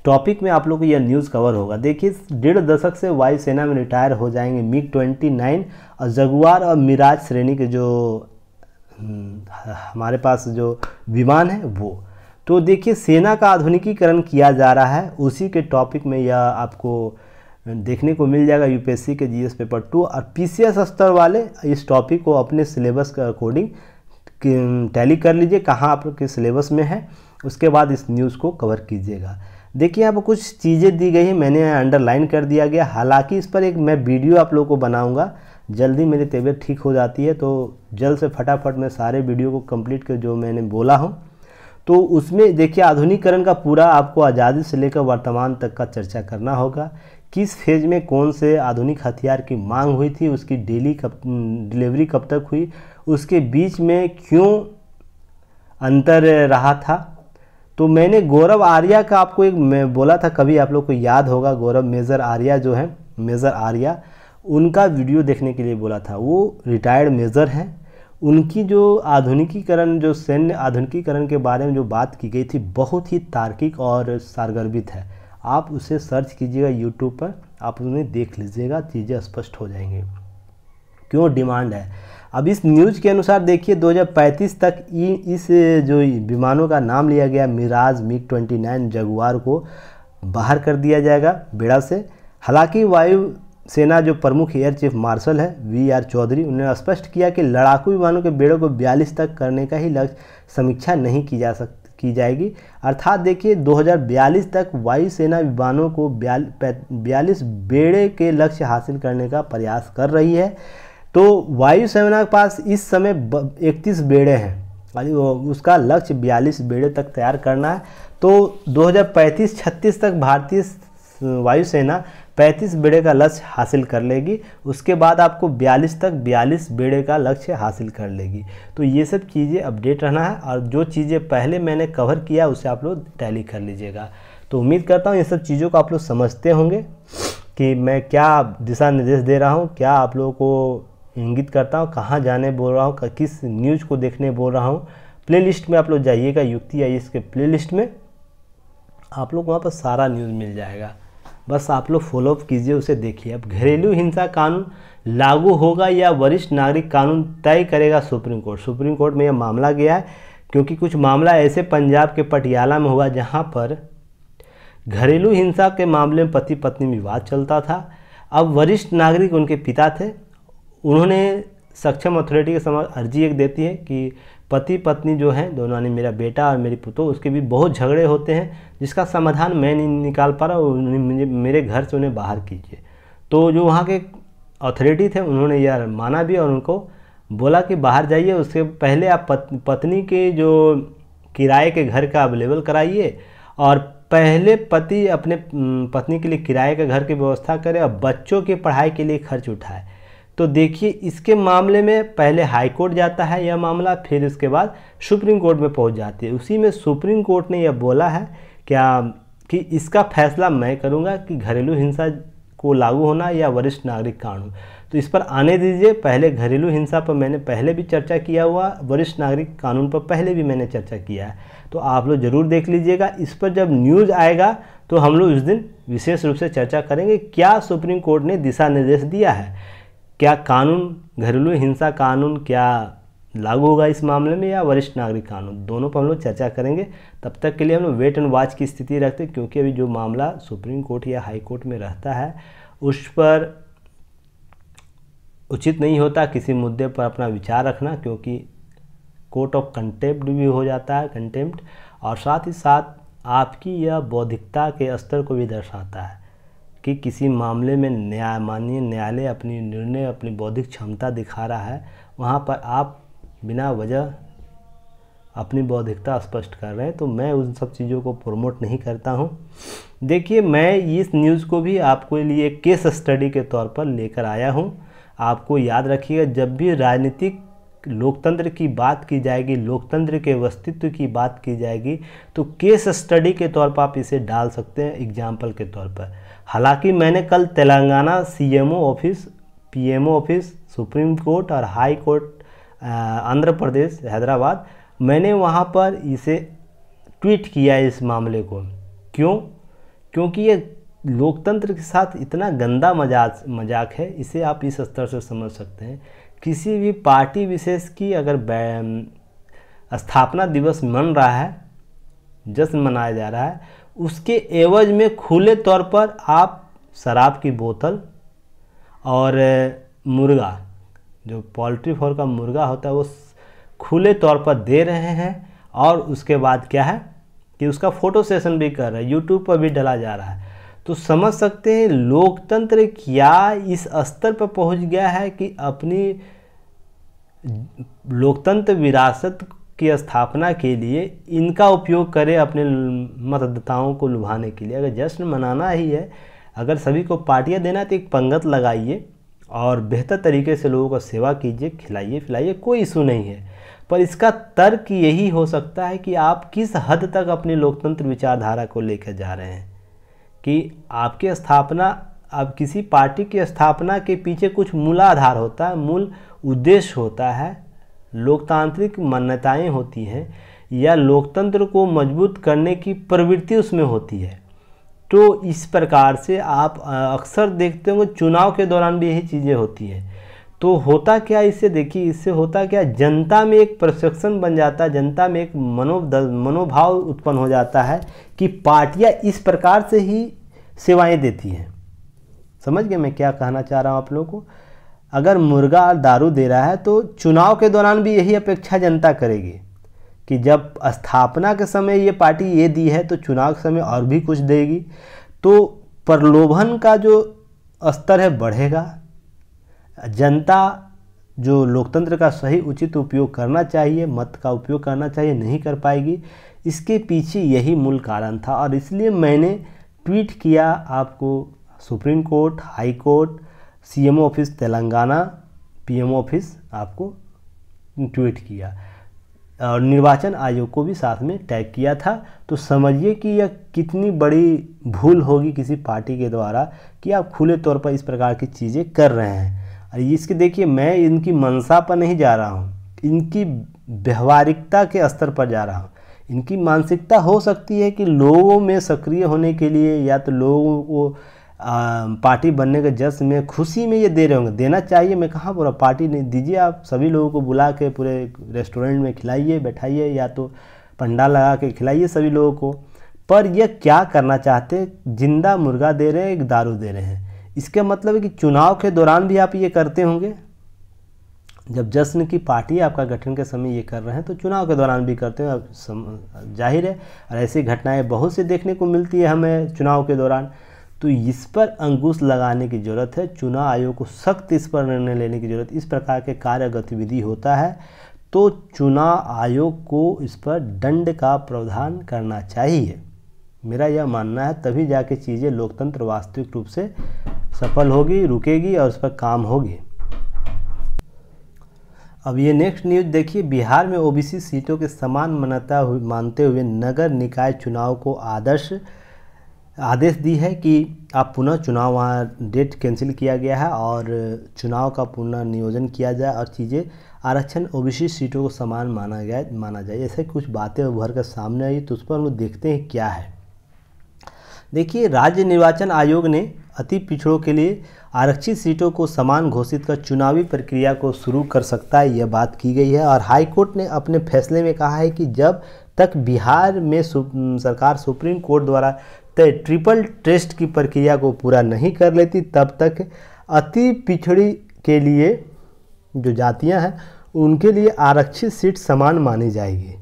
टॉपिक में आप लोग को यह न्यूज़ कवर होगा देखिए डेढ़ दशक से वायुसेना में रिटायर हो जाएंगे मिग 29 और जगुआर और मिराज श्रेणी के जो हम्म, हमारे पास जो विमान है वो तो देखिए सेना का आधुनिकीकरण किया जा रहा है उसी के टॉपिक में यह आपको देखने को मिल जाएगा यूपीएससी के जीएस पेपर टू और पीसीएस स्तर वाले इस टॉपिक को अपने सिलेबस के अकॉर्डिंग टैली कर लीजिए कहाँ आपके सिलेबस में है उसके बाद इस न्यूज़ को कवर कीजिएगा देखिए यहाँ पर कुछ चीज़ें दी गई हैं मैंने यहाँ अंडरलाइन कर दिया गया हालांकि इस पर एक मैं वीडियो आप लोगों को बनाऊंगा जल्दी मेरी तबीयत ठीक हो जाती है तो जल्द से फटाफट मैं सारे वीडियो को कंप्लीट कर जो मैंने बोला हूँ तो उसमें देखिए आधुनिकरण का पूरा आपको आज़ादी से लेकर वर्तमान तक का चर्चा करना होगा किस फेज में कौन से आधुनिक हथियार की मांग हुई थी उसकी डेली कब डिलीवरी कब तक हुई उसके बीच में क्यों अंतर रहा था तो मैंने गौरव आर्या का आपको एक मैं बोला था कभी आप लोग को याद होगा गौरव मेजर आर्या जो है मेजर आर्या उनका वीडियो देखने के लिए बोला था वो रिटायर्ड मेजर हैं उनकी जो आधुनिकीकरण जो सैन्य आधुनिकीकरण के बारे में जो बात की गई थी बहुत ही तार्किक और सारगर्भित है आप उसे सर्च कीजिएगा यूट्यूब पर आप उन्हें देख लीजिएगा चीज़ें स्पष्ट हो जाएंगी क्यों डिमांड है अब इस न्यूज़ के अनुसार देखिए 2035 तक इस जो विमानों का नाम लिया गया मिराज मिग 29 जगुआर को बाहर कर दिया जाएगा बेड़ा से हालांकि वायु सेना जो प्रमुख एयर चीफ मार्शल है वी आर चौधरी उन्होंने स्पष्ट किया कि लड़ाकू विमानों के बेड़ों को 42 तक करने का ही लक्ष्य समीक्षा नहीं की जा सकती की जाएगी अर्थात देखिए 2042 तक वायुसेना विमानों को बयालीस बेड़े के लक्ष्य हासिल करने का प्रयास कर रही है तो वायु सेना के पास इस समय इकतीस बेड़े हैं उसका लक्ष्य बयालीस बेड़े तक तैयार करना है तो 2035-36 तक भारतीय वायुसेना 35 बेड़े का लक्ष्य हासिल कर लेगी उसके बाद आपको 42 तक 42 बेड़े का लक्ष्य हासिल कर लेगी तो ये सब चीज़ें अपडेट रहना है और जो चीज़ें पहले मैंने कवर किया उसे आप लोग टैली कर लीजिएगा तो उम्मीद करता हूँ ये सब चीज़ों को आप लोग समझते होंगे कि मैं क्या दिशा निर्देश दे रहा हूँ क्या आप लोगों को इंगित करता हूँ कहाँ जाने बोल रहा हूँ किस न्यूज़ को देखने बोल रहा हूँ प्लेलिस्ट में आप लोग जाइएगा युक्ति आई इसके प्लेलिस्ट में आप लोग वहाँ पर सारा न्यूज़ मिल जाएगा बस आप लोग फॉलोअप कीजिए उसे देखिए अब घरेलू हिंसा कानून लागू होगा या वरिष्ठ नागरिक कानून तय करेगा सुप्रीम कोर्ट सुप्रीम कोर्ट में यह मामला गया है क्योंकि कुछ मामला ऐसे पंजाब के पटियाला में हुआ जहाँ पर घरेलू हिंसा के मामले में पति पत्नी विवाद चलता था अब वरिष्ठ नागरिक उनके पिता थे उन्होंने सक्षम अथॉरिटी के समक्ष अर्जी एक देती है कि पति पत्नी जो हैं दोनों ने मेरा बेटा और मेरी पुतो उसके भी बहुत झगड़े होते हैं जिसका समाधान मैं नहीं निकाल पा रहा उन्हें मुझे मेरे घर से उन्हें बाहर कीजिए तो जो वहाँ के अथॉरिटी थे उन्होंने यह माना भी और उनको बोला कि बाहर जाइए उसके पहले आप पत, पत्नी के जो किराए के घर का अवेलेबल कराइए और पहले पति अपने पत्नी के लिए किराए के घर की व्यवस्था करे और बच्चों की पढ़ाई के लिए खर्च उठाए तो देखिए इसके मामले में पहले हाई कोर्ट जाता है यह मामला फिर उसके बाद सुप्रीम कोर्ट में पहुंच जाती है उसी में सुप्रीम कोर्ट ने यह बोला है क्या कि इसका फैसला मैं करूंगा कि घरेलू हिंसा को लागू होना या वरिष्ठ नागरिक कानून तो इस पर आने दीजिए पहले घरेलू हिंसा पर मैंने पहले भी चर्चा किया हुआ वरिष्ठ नागरिक कानून पर पहले भी मैंने चर्चा किया है तो आप लोग ज़रूर देख लीजिएगा इस पर जब न्यूज़ आएगा तो हम लोग उस दिन विशेष रूप से चर्चा करेंगे क्या सुप्रीम कोर्ट ने दिशा निर्देश दिया है क्या कानून घरेलू हिंसा कानून क्या लागू होगा इस मामले में या वरिष्ठ नागरिक कानून दोनों पर हम लोग चर्चा करेंगे तब तक के लिए हम लोग वेट एंड वॉच की स्थिति रखते हैं क्योंकि अभी जो मामला सुप्रीम कोर्ट या हाई कोर्ट में रहता है उस पर उचित नहीं होता किसी मुद्दे पर अपना विचार रखना क्योंकि कोर्ट ऑफ कंटेम्प्ट भी हो जाता है कंटेम्प्ट और साथ ही साथ आपकी यह बौद्धिकता के स्तर को भी दर्शाता है कि किसी मामले में न्याय माननीय न्यायालय अपनी निर्णय अपनी बौद्धिक क्षमता दिखा रहा है वहाँ पर आप बिना वजह अपनी बौद्धिकता स्पष्ट कर रहे हैं तो मैं उन सब चीज़ों को प्रमोट नहीं करता हूँ देखिए मैं इस न्यूज़ को भी आपके लिए केस स्टडी के तौर पर लेकर आया हूँ आपको याद रखिएगा जब भी राजनीतिक लोकतंत्र की बात की जाएगी लोकतंत्र के अस्तित्व की बात की जाएगी तो केस स्टडी के तौर पर आप इसे डाल सकते हैं एग्जाम्पल के तौर पर हालांकि मैंने कल Telangana CMO office PMO office supreme court और हाई कोर्ट आंध्र प्रदेश हैदराबाद मैंने वहाँ पर इसे ट्वीट किया इस मामले को क्यों क्योंकि ये लोकतंत्र के साथ इतना गंदा मजाक मजाक है इसे आप इस स्तर से समझ सकते हैं किसी भी पार्टी विशेष की अगर स्थापना दिवस मन रहा है जश्न मनाया जा रहा है उसके एवज में खुले तौर पर आप शराब की बोतल और मुर्गा जो पोल्ट्री फॉर का मुर्गा होता है वो खुले तौर पर दे रहे हैं और उसके बाद क्या है कि उसका फ़ोटो सेशन भी कर रहे हैं यूट्यूब पर भी डला जा रहा है तो समझ सकते हैं लोकतंत्र क्या इस स्तर पर पहुंच गया है कि अपनी लोकतंत्र विरासत की स्थापना के लिए इनका उपयोग करें अपने मतदाताओं को लुभाने के लिए अगर जश्न मनाना ही है अगर सभी को पार्टियाँ देना तो एक पंगत लगाइए और बेहतर तरीके से लोगों का सेवा कीजिए खिलाइए पिलाइए कोई इशू नहीं है पर इसका तर्क यही हो सकता है कि आप किस हद तक अपने लोकतंत्र विचारधारा को लेकर जा रहे हैं कि आपकी स्थापना अब किसी पार्टी की स्थापना के पीछे कुछ मूलाधार होता है मूल उद्देश्य होता है लोकतांत्रिक मान्यताएं होती हैं या लोकतंत्र को मजबूत करने की प्रवृत्ति उसमें होती है तो इस प्रकार से आप अक्सर देखते होंगे चुनाव के दौरान भी यही चीज़ें होती है तो होता क्या इससे देखिए इससे होता क्या जनता में एक प्रशिक्षण बन जाता है जनता में एक मनो मनोभाव उत्पन्न हो जाता है कि पार्टियां इस प्रकार से ही सेवाएं देती हैं समझ गए मैं क्या कहना चाह रहा हूँ आप लोगों को अगर मुर्गा दारू दे रहा है तो चुनाव के दौरान भी यही अपेक्षा जनता करेगी कि जब स्थापना के समय ये पार्टी ये दी है तो चुनाव के समय और भी कुछ देगी तो प्रलोभन का जो स्तर है बढ़ेगा जनता जो लोकतंत्र का सही उचित उपयोग करना चाहिए मत का उपयोग करना चाहिए नहीं कर पाएगी इसके पीछे यही मूल कारण था और इसलिए मैंने ट्वीट किया आपको supreme court high court CMO office Telangana PMO office आपको ट्वीट किया और निर्वाचन आयोग को भी साथ में टैग किया था तो समझिए कि यह कितनी बड़ी भूल होगी किसी पार्टी के द्वारा कि आप खुले तौर पर इस प्रकार की चीज़ें कर रहे हैं और इसके देखिए मैं इनकी मनसा पर नहीं जा रहा हूँ इनकी व्यवहारिकता के स्तर पर जा रहा हूँ इनकी मानसिकता हो सकती है कि लोगों में सक्रिय होने के लिए या तो लोगों को पार्टी बनने के जश्न में खुशी में ये दे रहे होंगे देना चाहिए मैं कहाँ पूरा पार्टी नहीं दीजिए आप सभी लोगों को बुला के पूरे रेस्टोरेंट में खिलाइए बैठाइए या तो पंडाल लगा के खिलाइए सभी लोगों को पर यह क्या करना चाहते जिंदा मुर्गा दे रहे हैं एक दारू दे रहे हैं इसका मतलब है कि चुनाव के दौरान भी आप ये करते होंगे जब जश्न की पार्टी आपका गठन के समय ये कर रहे हैं तो चुनाव के दौरान भी करते हैं जाहिर है और ऐसी घटनाएं बहुत सी देखने को मिलती है हमें चुनाव के दौरान तो इस पर अंकुश लगाने की ज़रूरत है चुनाव आयोग को सख्त इस पर निर्णय लेने की ज़रूरत इस प्रकार के कार्य गतिविधि होता है तो चुनाव आयोग को इस पर दंड का प्रावधान करना चाहिए मेरा यह मानना है तभी जाके चीज़ें लोकतंत्र वास्तविक रूप से सफल होगी रुकेगी और उस पर काम होगी अब ये नेक्स्ट न्यूज देखिए बिहार में ओबीसी सीटों के समान मान्यता मानते हुए नगर निकाय चुनाव को आदर्श आदेश दी है कि आप पुनः चुनाव वहाँ डेट कैंसिल किया गया है और चुनाव का पुनः नियोजन किया जाए और चीज़ें आरक्षण ओबीसी सीटों को समान माना गया माना जाए ऐसे कुछ बातें उभर कर सामने आई तो उस पर हम लोग देखते हैं क्या है देखिए राज्य निर्वाचन आयोग ने अति पिछड़ों के लिए आरक्षित सीटों को समान घोषित कर चुनावी प्रक्रिया को शुरू कर सकता है यह बात की गई है और हाईकोर्ट ने अपने फैसले में कहा है कि जब तक बिहार में सु, सरकार सुप्रीम कोर्ट द्वारा तय ट्रिपल टेस्ट की प्रक्रिया को पूरा नहीं कर लेती तब तक अति पिछड़ी के लिए जो जातियां हैं उनके लिए आरक्षित सीट समान मानी जाएगी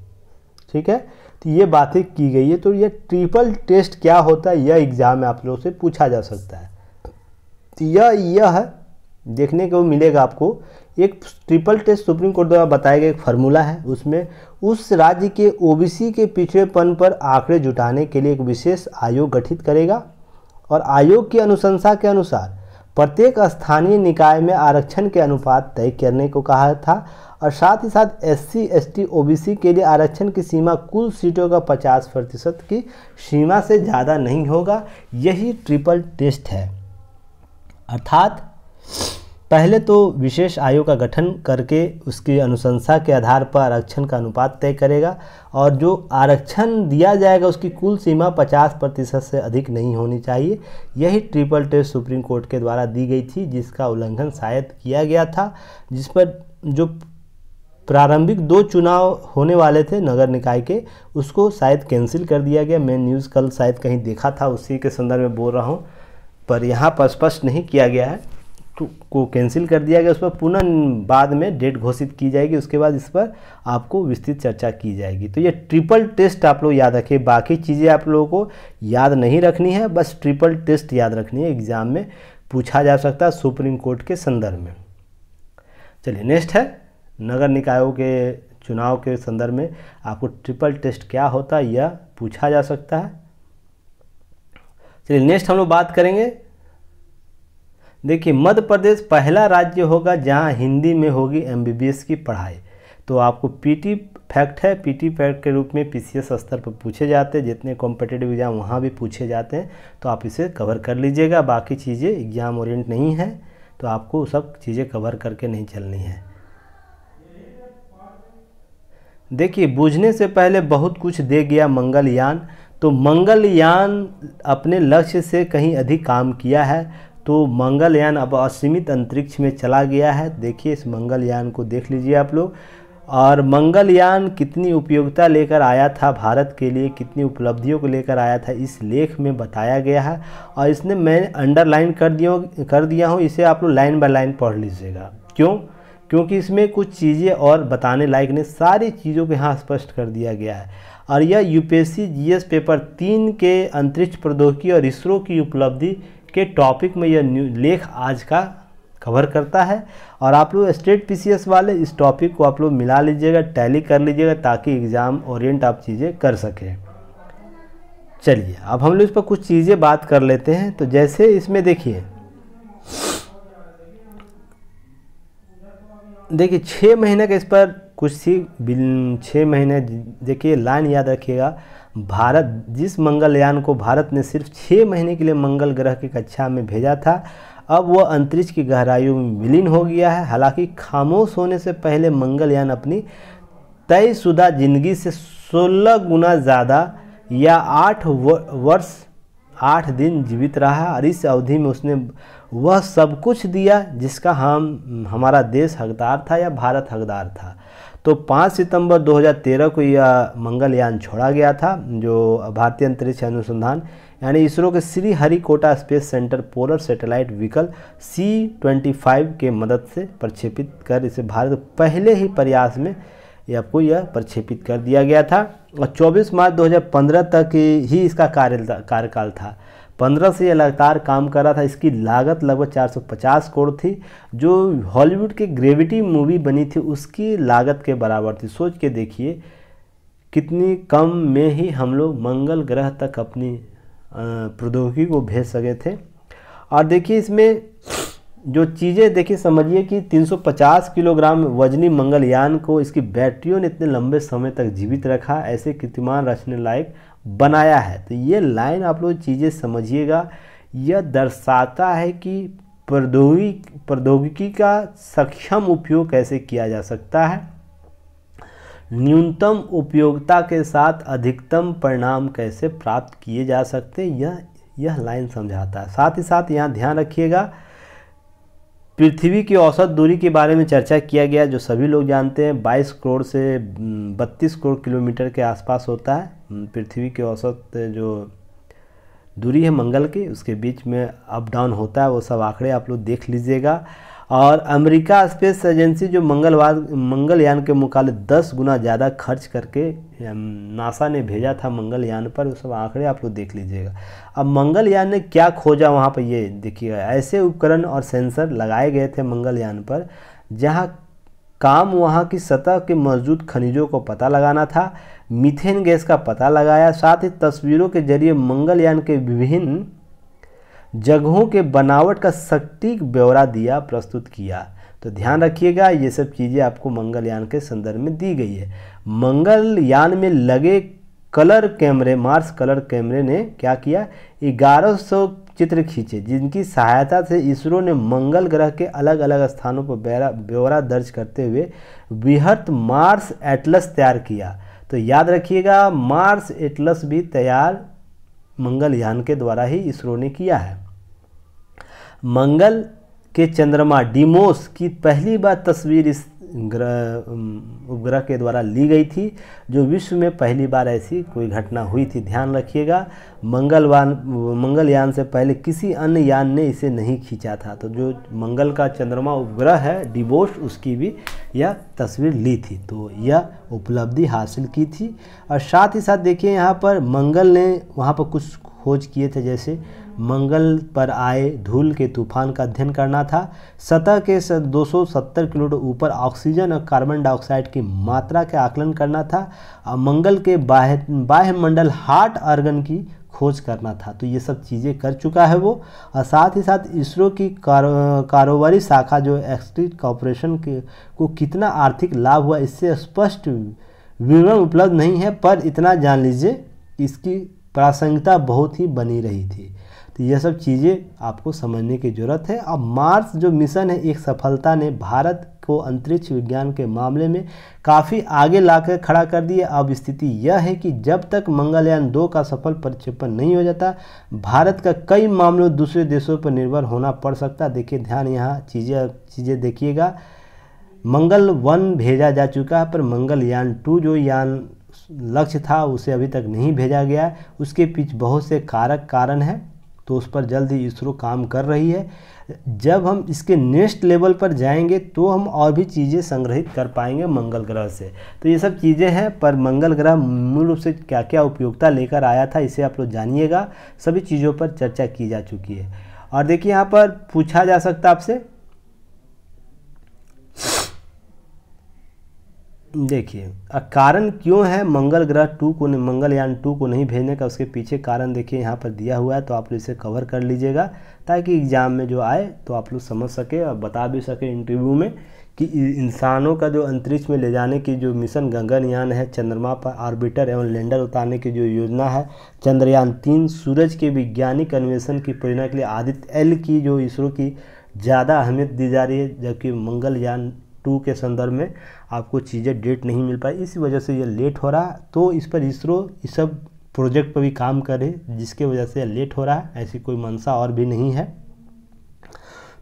ठीक है तो ये बातें की गई है तो यह ट्रिपल टेस्ट क्या होता है यह एग्ज़ाम में आप लोगों से पूछा जा सकता है तो यह यह देखने को मिलेगा आपको एक ट्रिपल टेस्ट सुप्रीम कोर्ट द्वारा बताया गया एक फार्मूला है उसमें उस राज्य के ओबीसी के पिछड़ेपन पर आंकड़े जुटाने के लिए एक विशेष आयोग गठित करेगा और आयोग की अनुशंसा के अनुसार प्रत्येक स्थानीय निकाय में आरक्षण के अनुपात तय करने को कहा था और साथ ही साथ S C S T O B C के लिए आरक्षण की सीमा कुल सीटों का 50 प्रतिशत की सीमा से ज़्यादा नहीं होगा यही ट्रिपल टेस्ट है अर्थात पहले तो विशेष आयोग का गठन करके उसकी अनुशंसा के आधार पर आरक्षण का अनुपात तय करेगा और जो आरक्षण दिया जाएगा उसकी कुल सीमा 50 प्रतिशत से अधिक नहीं होनी चाहिए यही ट्रिपल टेस्ट सुप्रीम कोर्ट के द्वारा दी गई थी जिसका उल्लंघन शायद किया गया था जिस पर जो प्रारंभिक दो चुनाव होने वाले थे नगर निकाय के उसको शायद कैंसिल कर दिया गया मैं न्यूज़ कल शायद कहीं देखा था उसी के संदर्भ में बोल रहा हूँ पर यहाँ पर स्पष्ट नहीं किया गया है को कैंसिल कर दिया गया उस पर पुनः बाद में डेट घोषित की जाएगी उसके बाद इस पर आपको विस्तृत चर्चा की जाएगी तो ये ट्रिपल टेस्ट आप लोग याद रखें बाकी चीज़ें आप लोगों को याद नहीं रखनी है बस ट्रिपल टेस्ट याद रखनी है एग्ज़ाम में पूछा जा सकता है सुप्रीम कोर्ट के संदर्भ में चलिए नेक्स्ट है नगर निकायों के चुनाव के संदर्भ में आपको ट्रिपल टेस्ट क्या होता है यह पूछा जा सकता है चलिए नेक्स्ट हम लोग बात करेंगे देखिए मध्य प्रदेश पहला राज्य होगा जहां हिंदी में होगी एमबीबीएस की पढ़ाई तो आपको पीटी फैक्ट है पीटी फैक्ट के रूप में पीसीएस स्तर पर पूछे जाते हैं जितने कॉम्पिटेटिव एग्ज़ाम वहाँ भी पूछे जाते हैं तो आप इसे कवर कर लीजिएगा बाकी चीज़ें एग्ज़ाम ओरिएंट नहीं है तो आपको सब चीज़ें कवर करके नहीं चलनी है देखिए बूझने से पहले बहुत कुछ दे गया मंगलयान तो मंगलयान अपने लक्ष्य से कहीं अधिक काम किया है तो मंगलयान अब असीमित अंतरिक्ष में चला गया है देखिए इस मंगलयान को देख लीजिए आप लोग और मंगलयान कितनी उपयोगिता लेकर आया था भारत के लिए कितनी उपलब्धियों को लेकर आया था इस लेख में बताया गया है और इसने मैं अंडरलाइन कर दिया कर दिया हूँ इसे आप लोग लाइन बाय लाइन पढ़ लीजिएगा क्यों क्योंकि इसमें कुछ चीज़ें और बताने लायक ने सारी चीज़ों को यहाँ स्पष्ट कर दिया गया है और यह यूपीएससी जीएस पेपर तीन के अंतरिक्ष प्रौद्योगिकी और इसरो की उपलब्धि के टॉपिक में यह लेख आज का कवर करता है और आप लोग स्टेट पीसीएस वाले इस टॉपिक को आप लोग मिला लीजिएगा टैली कर लीजिएगा ताकि एग्ज़ाम ओरिएंट आप चीज़ें कर सकें चलिए अब हम लोग इस पर कुछ चीज़ें बात कर लेते हैं तो जैसे इसमें देखिए देखिए छः महीने का इस पर कुछ सी छः महीने देखिए लाइन याद रखिएगा भारत जिस मंगलयान को भारत ने सिर्फ छः महीने के लिए मंगल ग्रह की कक्षा में भेजा था अब वह अंतरिक्ष की गहराइयों में विलीन हो गया है हालांकि खामोश होने से पहले मंगलयान अपनी तयशुदा जिंदगी से 16 गुना ज़्यादा या आठ वर्ष आठ दिन जीवित रहा और इस अवधि में उसने वह सब कुछ दिया जिसका हम हमारा देश हकदार था या भारत हकदार था तो 5 सितंबर 2013 को यह मंगलयान छोड़ा गया था जो भारतीय अंतरिक्ष अनुसंधान यानी इसरो के Sriharikota space centre polar satellite vehicle C twenty five के मदद से प्रक्षेपित कर इसे भारत पहले ही प्रयास में आपको यह प्रक्षेपित कर दिया गया था और 24 मार्च 2015 तक ही इसका कार्य कार्यकाल था पंद्रह से ये लगातार काम कर रहा था इसकी लागत लगभग 450 करोड़ थी जो हॉलीवुड की ग्रेविटी मूवी बनी थी उसकी लागत के बराबर थी सोच के देखिए कितनी कम में ही हम लोग मंगल ग्रह तक अपनी प्रौद्योगिकी को भेज सके थे और देखिए इसमें जो चीज़ें देखिए समझिए कि 350 किलोग्राम वजनी मंगलयान को इसकी बैटरियों ने इतने लंबे समय तक जीवित रखा ऐसे कीर्तिमान रचने लायक बनाया है तो ये लाइन आप लोग चीज़ें समझिएगा यह दर्शाता है कि प्रौद्योगिक प्रौद्योगिकी का सक्षम उपयोग कैसे किया जा सकता है न्यूनतम उपयोगिता के साथ अधिकतम परिणाम कैसे प्राप्त किए जा सकते यह यह लाइन समझाता है साथ ही साथ यहाँ ध्यान रखिएगा पृथ्वी की औसत दूरी के बारे में चर्चा किया गया जो सभी लोग जानते हैं 22 करोड़ से 32 करोड़ किलोमीटर के आसपास होता है हम्म, पृथ्वी के औसत जो दूरी है मंगल की उसके बीच में अप डाउन होता है वो सब आंकड़े आप लोग देख लीजिएगा और अमेरिका स्पेस एजेंसी जो मंगलवार मंगलयान के मुकाबले 10 गुना ज़्यादा खर्च करके नासा ने भेजा था मंगलयान पर वो सब आंकड़े आप लोग देख लीजिएगा अब मंगलयान ने क्या खोजा वहाँ पर ये देखिएगा ऐसे उपकरण और सेंसर लगाए गए थे मंगलयान पर जहाँ काम वहाँ की सतह के मौजूद खनिजों को पता लगाना था मीथेन गैस का पता लगाया साथ ही तस्वीरों के जरिए मंगलयान के विभिन्न जगहों के बनावट का सटीक ब्यौरा दिया प्रस्तुत किया तो ध्यान रखिएगा ये सब चीज़ें आपको मंगलयान के संदर्भ में दी गई है मंगलयान में लगे कलर कैमरे मार्स कलर कैमरे ने क्या किया 1100 चित्र खींचे जिनकी सहायता से इसरो ने मंगल ग्रह के अलग अलग स्थानों पर ब्यौरा दर्ज करते हुए बृहत मार्स एटलस तैयार किया तो याद रखिएगा मार्स एटलस भी तैयार मंगलयान के द्वारा ही इसरो ने किया है मंगल के चंद्रमा डीमोस की पहली बार तस्वीर इस ग्रह उपग्रह के द्वारा ली गई थी जो विश्व में पहली बार ऐसी कोई घटना हुई थी ध्यान रखिएगा मंगलवान मंगलयान से पहले किसी अन्य यान ने इसे नहीं खींचा था तो जो मंगल का चंद्रमा उपग्रह है डिबोश उसकी भी यह तस्वीर ली थी तो यह उपलब्धि हासिल की थी और साथ ही साथ देखिए यहाँ पर मंगल ने वहाँ पर कुछ खोज किए थे जैसे मंगल पर आए धूल के तूफान का अध्ययन करना था सतह के 270 किलोमीटर ऊपर ऑक्सीजन और कार्बन डाइऑक्साइड की मात्रा के आकलन करना था और मंगल के बाह्य मंडल हार्ट आर्गन की खोज करना था तो ये सब चीज़ें कर चुका है वो और साथ ही साथ इसरो की कारोबारी शाखा जो एक्सट्रीट कॉरपोरेशन के को कितना आर्थिक लाभ हुआ इससे स्पष्ट विवरण उपलब्ध नहीं है पर इतना जान लीजिए इसकी प्रासंगिकता बहुत ही बनी रही थी तो यह सब चीज़ें आपको समझने की ज़रूरत है अब मार्स जो मिशन है एक सफलता ने भारत को अंतरिक्ष विज्ञान के मामले में काफ़ी आगे लाकर खड़ा कर दिया अब स्थिति यह है कि जब तक मंगलयान दो का सफल प्रक्षेपण नहीं हो जाता भारत का कई मामलों दूसरे देशों पर निर्भर होना पड़ सकता देखिए ध्यान यहाँ चीज़ें चीज़ें देखिएगा मंगल वन भेजा जा चुका है पर मंगलयान टू जो यान लक्ष्य था उसे अभी तक नहीं भेजा गया उसके पीछे बहुत से कारक कारण हैं तो उस पर जल्द ही इसरो काम कर रही है जब हम इसके नेक्स्ट लेवल पर जाएंगे तो हम और भी चीज़ें संग्रहित कर पाएंगे मंगल ग्रह से तो ये सब चीज़ें हैं पर मंगल ग्रह मूल रूप से क्या क्या उपयोगिता लेकर आया था इसे आप लोग जानिएगा सभी चीज़ों पर चर्चा की जा चुकी है और देखिए यहाँ पर पूछा जा सकता आपसे देखिए कारण क्यों है मंगल ग्रह टू को मंगलयान टू को नहीं भेजने का उसके पीछे कारण देखिए यहाँ पर दिया हुआ है तो आप लोग इसे कवर कर लीजिएगा ताकि एग्ज़ाम में जो आए तो आप लोग समझ सके और बता भी सके इंटरव्यू में कि इंसानों का जो अंतरिक्ष में ले जाने की जो मिशन गंगनयान है चंद्रमा पर ऑर्बिटर एवं लैंडर उतारने की जो योजना है चंद्रयान तीन सूरज के वैज्ञानिक अन्वेषण की प्रेरणा के लिए आदित्य एल की जो इसरो की ज़्यादा अहमियत दी जा रही है जबकि मंगलयान टू के संदर्भ में आपको चीज़ें डेट नहीं मिल पाई इसी वजह से ये लेट हो रहा तो इस पर इसरो इस सब प्रोजेक्ट पर भी काम करे जिसके वजह से लेट हो रहा है ऐसी कोई मनसा और भी नहीं है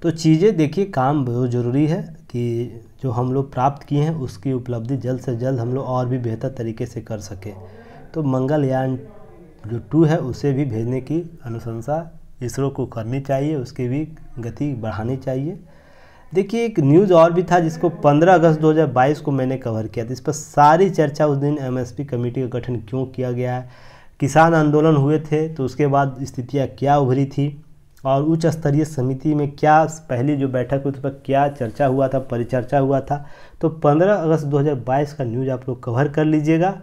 तो चीज़ें देखिए काम बहुत ज़रूरी है कि जो हम लोग प्राप्त किए हैं उसकी उपलब्धि जल्द से जल्द हम लोग और भी बेहतर तरीके से कर सकें तो मंगलयान जो टू है उसे भी भेजने की अनुशंसा इसरो को करनी चाहिए उसकी भी गति बढ़ानी चाहिए देखिए एक न्यूज़ और भी था जिसको 15 अगस्त 2022 को मैंने कवर किया था इस पर सारी चर्चा उस दिन एमएसपी कमेटी का गठन क्यों किया गया है किसान आंदोलन हुए थे तो उसके बाद स्थितियाँ क्या उभरी थी और उच्च स्तरीय समिति में क्या पहली जो बैठक हुई उस पर क्या चर्चा हुआ था परिचर्चा हुआ था तो 15 अगस्त 2022 का न्यूज़ आप लोग कवर कर लीजिएगा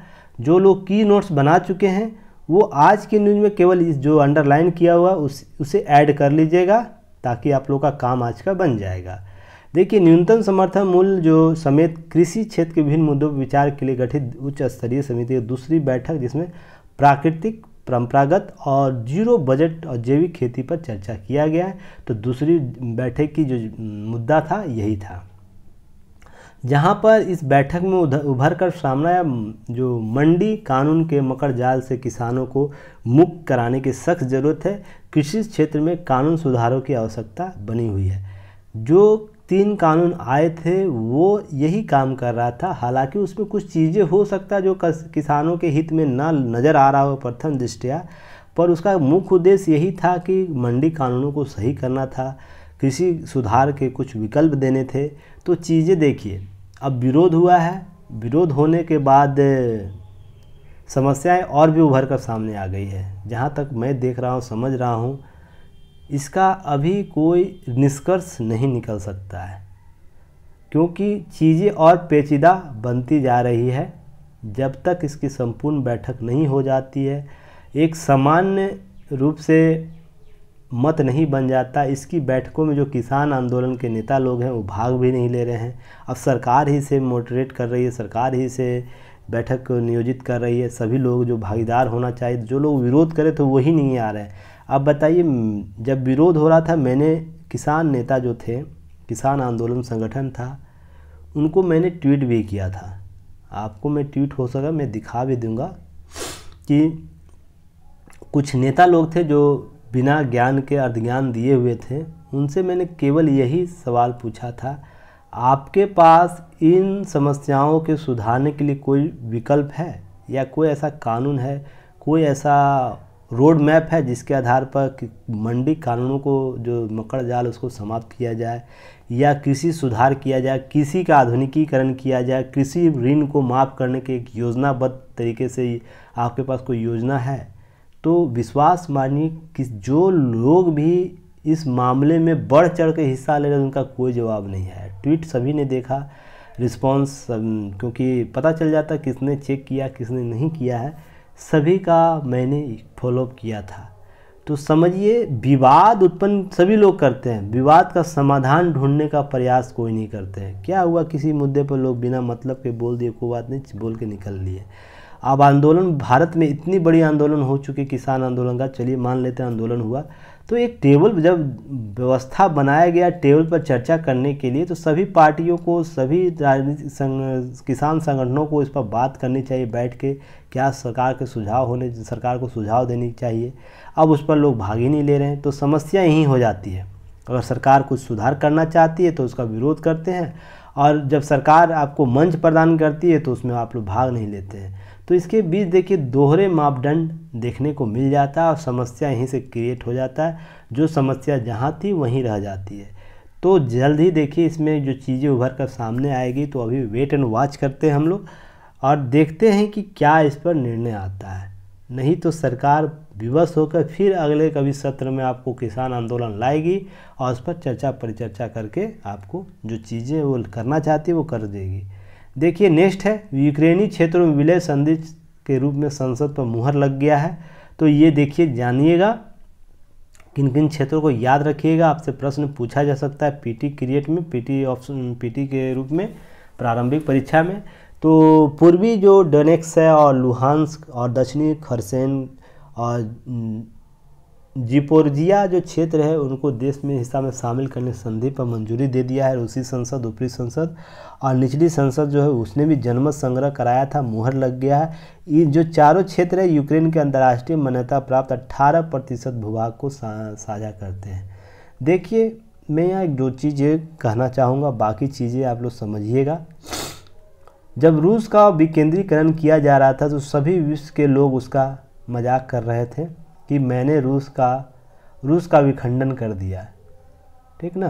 जो लोग की नोट्स बना चुके हैं वो आज के न्यूज़ में केवल जो अंडरलाइन किया हुआ उस उसे ऐड कर लीजिएगा ताकि आप लोग का काम आज का बन जाएगा देखिए न्यूनतम समर्थन मूल्य जो समेत कृषि क्षेत्र के विभिन्न मुद्दों पर विचार के लिए गठित उच्च स्तरीय समिति की दूसरी बैठक जिसमें प्राकृतिक परंपरागत और जीरो बजट और जैविक खेती पर चर्चा किया गया है तो दूसरी बैठक की जो मुद्दा था यही था जहां पर इस बैठक में उभर कर सामने आया जो मंडी कानून के मकर जाल से किसानों को मुक्त कराने की सख्त ज़रूरत है कृषि क्षेत्र में कानून सुधारों की आवश्यकता बनी हुई है जो तीन कानून आए थे वो यही काम कर रहा था हालांकि उसमें कुछ चीज़ें हो सकता जो किसानों के हित में ना नज़र आ रहा हो प्रथम दृष्टया पर उसका मुख्य उद्देश्य यही था कि मंडी कानूनों को सही करना था कृषि सुधार के कुछ विकल्प देने थे तो चीज़ें देखिए अब विरोध हुआ है विरोध होने के बाद समस्याएं और भी उभर कर सामने आ गई है जहाँ तक मैं देख रहा हूँ समझ रहा हूँ इसका अभी कोई निष्कर्ष नहीं निकल सकता है क्योंकि चीज़ें और पेचीदा बनती जा रही है जब तक इसकी संपूर्ण बैठक नहीं हो जाती है एक सामान्य रूप से मत नहीं बन जाता इसकी बैठकों में जो किसान आंदोलन के नेता लोग हैं वो भाग भी नहीं ले रहे हैं अब सरकार ही से मोटरेट कर रही है सरकार ही से बैठक नियोजित कर रही है सभी लोग जो भागीदार होना चाहिए जो लोग विरोध करे तो वही नहीं आ रहे हैं अब बताइए जब विरोध हो रहा था मैंने किसान नेता जो थे किसान आंदोलन संगठन था उनको मैंने ट्वीट भी किया था आपको मैं ट्वीट हो सका मैं दिखा भी दूंगा कि कुछ नेता लोग थे जो बिना ज्ञान के अर्धज्ञान दिए हुए थे उनसे मैंने केवल यही सवाल पूछा था आपके पास इन समस्याओं के सुधारने के लिए कोई विकल्प है या कोई ऐसा कानून है कोई ऐसा रोड मैप है जिसके आधार पर मंडी कानूनों को जो मकड़ जाल उसको समाप्त किया जाए या कृषि सुधार किया जाए कृषि का आधुनिकीकरण किया जाए कृषि ऋण को माफ़ करने के एक योजनाबद्ध तरीके से आपके पास कोई योजना है तो विश्वास मानिए कि जो लोग भी इस मामले में बढ़ चढ़ के हिस्सा ले रहे हैं उनका कोई जवाब नहीं है ट्वीट सभी ने देखा रिस्पॉन्स क्योंकि पता चल जाता किसने चेक किया किसने नहीं किया है सभी का मैंने फॉलोअप किया था तो समझिए विवाद उत्पन्न सभी लोग करते हैं विवाद का समाधान ढूंढने का प्रयास कोई नहीं करते हैं क्या हुआ किसी मुद्दे पर लोग बिना मतलब के बोल दिए कोई बात नहीं बोल के निकल लिए अब आंदोलन भारत में इतनी बड़ी आंदोलन हो चुकी किसान आंदोलन का चलिए मान लेते हैं आंदोलन हुआ तो एक टेबल जब व्यवस्था बनाया गया टेबल पर चर्चा करने के लिए तो सभी पार्टियों को सभी राजनीतिक संग, किसान संगठनों को इस पर बात करनी चाहिए बैठ के क्या सरकार के सुझाव होने सरकार को सुझाव देनी चाहिए अब उस पर लोग भाग ही नहीं ले रहे हैं तो समस्या यहीं हो जाती है अगर सरकार कुछ सुधार करना चाहती है तो उसका विरोध करते हैं और जब सरकार आपको मंच प्रदान करती है तो उसमें आप लोग भाग नहीं लेते हैं तो इसके बीच देखिए दोहरे मापदंड देखने को मिल जाता है और समस्या यहीं से क्रिएट हो जाता है जो समस्या जहाँ थी वहीं रह जाती है तो जल्द ही देखिए इसमें जो चीज़ें उभर कर सामने आएगी तो अभी वेट एंड वॉच करते हैं हम लोग और देखते हैं कि क्या इस पर निर्णय आता है नहीं तो सरकार विवश होकर फिर अगले कभी सत्र में आपको किसान आंदोलन लाएगी और उस पर चर्चा परिचर्चा करके आपको जो चीज़ें वो करना चाहती है वो कर देगी देखिए नेक्स्ट है यूक्रेनी क्षेत्र में विलय संधि के रूप में संसद पर मुहर लग गया है तो ये देखिए जानिएगा किन किन क्षेत्रों को याद रखिएगा आपसे प्रश्न पूछा जा सकता है पीटी क्रिएट में पीटी ऑप्शन पीटी के रूप में प्रारंभिक परीक्षा में तो पूर्वी जो डोनेक्स है और लुहानस और दक्षिणी खरसेन और जिपोर्जिया जो क्षेत्र है उनको देश में हिस्सा में शामिल करने संधि पर मंजूरी दे दिया है रूसी संसद ऊपरी संसद और निचली संसद जो है उसने भी जनमत संग्रह कराया था मुहर लग गया है ये जो चारों क्षेत्र है यूक्रेन के अंतर्राष्ट्रीय मान्यता प्राप्त अट्ठारह प्रतिशत भूभाग को सा, साझा करते हैं देखिए मैं यहाँ एक दो चीज़ें कहना चाहूँगा बाकी चीज़ें आप लोग समझिएगा जब रूस का विकेंद्रीकरण किया जा रहा था तो सभी विश्व के लोग उसका मजाक कर रहे थे कि मैंने रूस का रूस का विखंडन कर दिया ठीक ना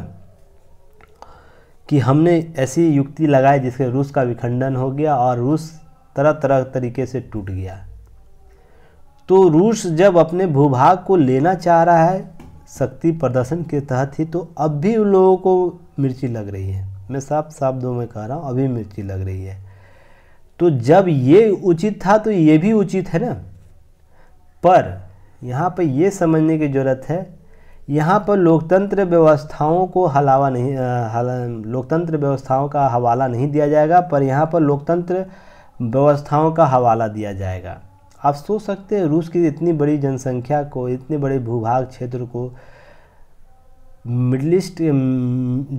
कि हमने ऐसी युक्ति लगाई जिससे रूस का विखंडन हो गया और रूस तरह तरह तरीके से टूट गया तो रूस जब अपने भूभाग को लेना चाह रहा है शक्ति प्रदर्शन के तहत ही तो अब भी उन लोगों को मिर्ची लग रही है मैं साफ साफ दो में कह रहा हूँ अभी मिर्ची लग रही है तो जब ये उचित था तो ये भी उचित है ना पर यहाँ पर ये समझने की ज़रूरत है यहाँ पर लोकतंत्र व्यवस्थाओं को हलावा नहीं हला, लोकतंत्र व्यवस्थाओं का हवाला नहीं दिया जाएगा पर यहाँ पर लोकतंत्र व्यवस्थाओं का हवाला दिया जाएगा आप सोच सकते हैं रूस की इतनी बड़ी जनसंख्या को इतने बड़े भूभाग क्षेत्र को मिडल ईस्ट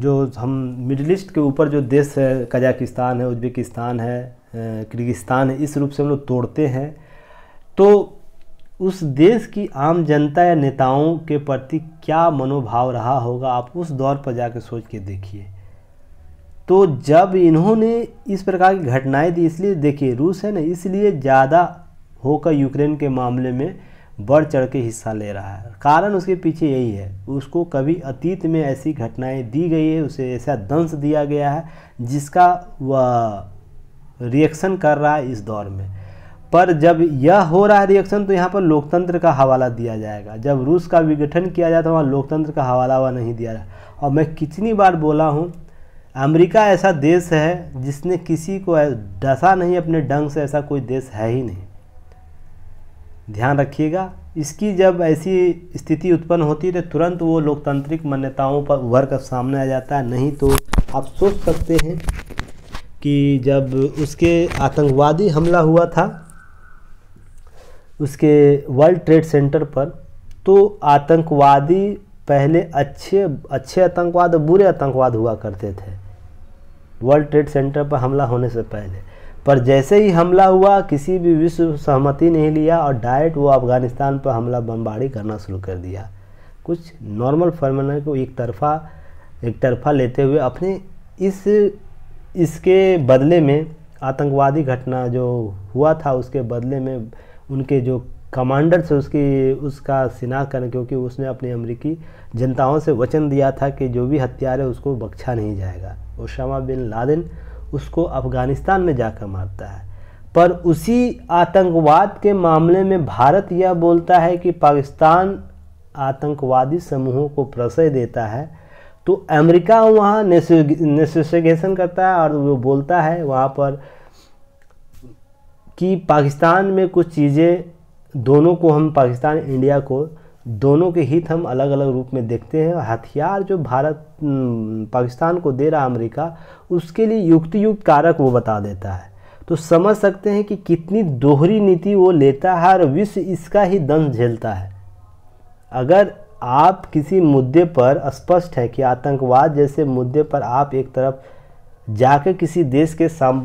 जो हम मिडल ईस्ट के ऊपर जो देश है कजाकिस्तान है उज्बेकिस्तान है किर्गिस्तान है इस रूप से हम लोग तोड़ते हैं तो उस देश की आम जनता या नेताओं के प्रति क्या मनोभाव रहा होगा आप उस दौर पर जाकर सोच के देखिए तो जब इन्होंने इस प्रकार की घटनाएं दी इसलिए देखिए रूस है ना इसलिए ज़्यादा होकर यूक्रेन के मामले में बढ़ चढ़ के हिस्सा ले रहा है कारण उसके पीछे यही है उसको कभी अतीत में ऐसी घटनाएं दी गई है उसे ऐसा दंश दिया गया है जिसका वह रिएक्शन कर रहा है इस दौर में पर जब यह हो रहा है रिएक्शन तो यहाँ पर लोकतंत्र का हवाला दिया जाएगा जब रूस का विघटन किया जाता वहाँ लोकतंत्र का हवाला हुआ नहीं दिया जाए और मैं कितनी बार बोला हूँ अमेरिका ऐसा देश है जिसने किसी को डसा नहीं अपने ढंग से ऐसा कोई देश है ही नहीं ध्यान रखिएगा इसकी जब ऐसी स्थिति उत्पन्न होती है तो तुरंत वो लोकतांत्रिक मान्यताओं पर उभर कर सामने आ जाता है नहीं तो आप सोच सकते हैं कि जब उसके आतंकवादी हमला हुआ था उसके वर्ल्ड ट्रेड सेंटर पर तो आतंकवादी पहले अच्छे अच्छे आतंकवाद और बुरे आतंकवाद हुआ करते थे वर्ल्ड ट्रेड सेंटर पर हमला होने से पहले पर जैसे ही हमला हुआ किसी भी विश्व सहमति नहीं लिया और डायरेक्ट वो अफगानिस्तान पर हमला बमबारी करना शुरू कर दिया कुछ नॉर्मल फॉर्मनर को एक तरफा एक तरफा लेते हुए अपने इस इसके बदले में आतंकवादी घटना जो हुआ था उसके बदले में उनके जो कमांडर से उसकी उसका सिना करना क्योंकि उसने अपनी अमरीकी जनताओं से वचन दिया था कि जो भी हथियार है उसको बख्शा नहीं जाएगा ओसामा बिन लादेन उसको अफ़गानिस्तान में जाकर मारता है पर उसी आतंकवाद के मामले में भारत यह बोलता है कि पाकिस्तान आतंकवादी समूहों को प्रशय देता है तो अमेरिका वहाँ नेसोसिएशन करता है और वो बोलता है वहाँ पर कि पाकिस्तान में कुछ चीज़ें दोनों को हम पाकिस्तान इंडिया को दोनों के हित हम अलग अलग रूप में देखते हैं हथियार जो भारत पाकिस्तान को दे रहा अमेरिका उसके लिए युक्तियुक्त कारक वो बता देता है तो समझ सकते हैं कि कितनी दोहरी नीति वो लेता है और विश्व इसका ही दंश झेलता है अगर आप किसी मुद्दे पर स्पष्ट है कि आतंकवाद जैसे मुद्दे पर आप एक तरफ जाकर किसी देश के साम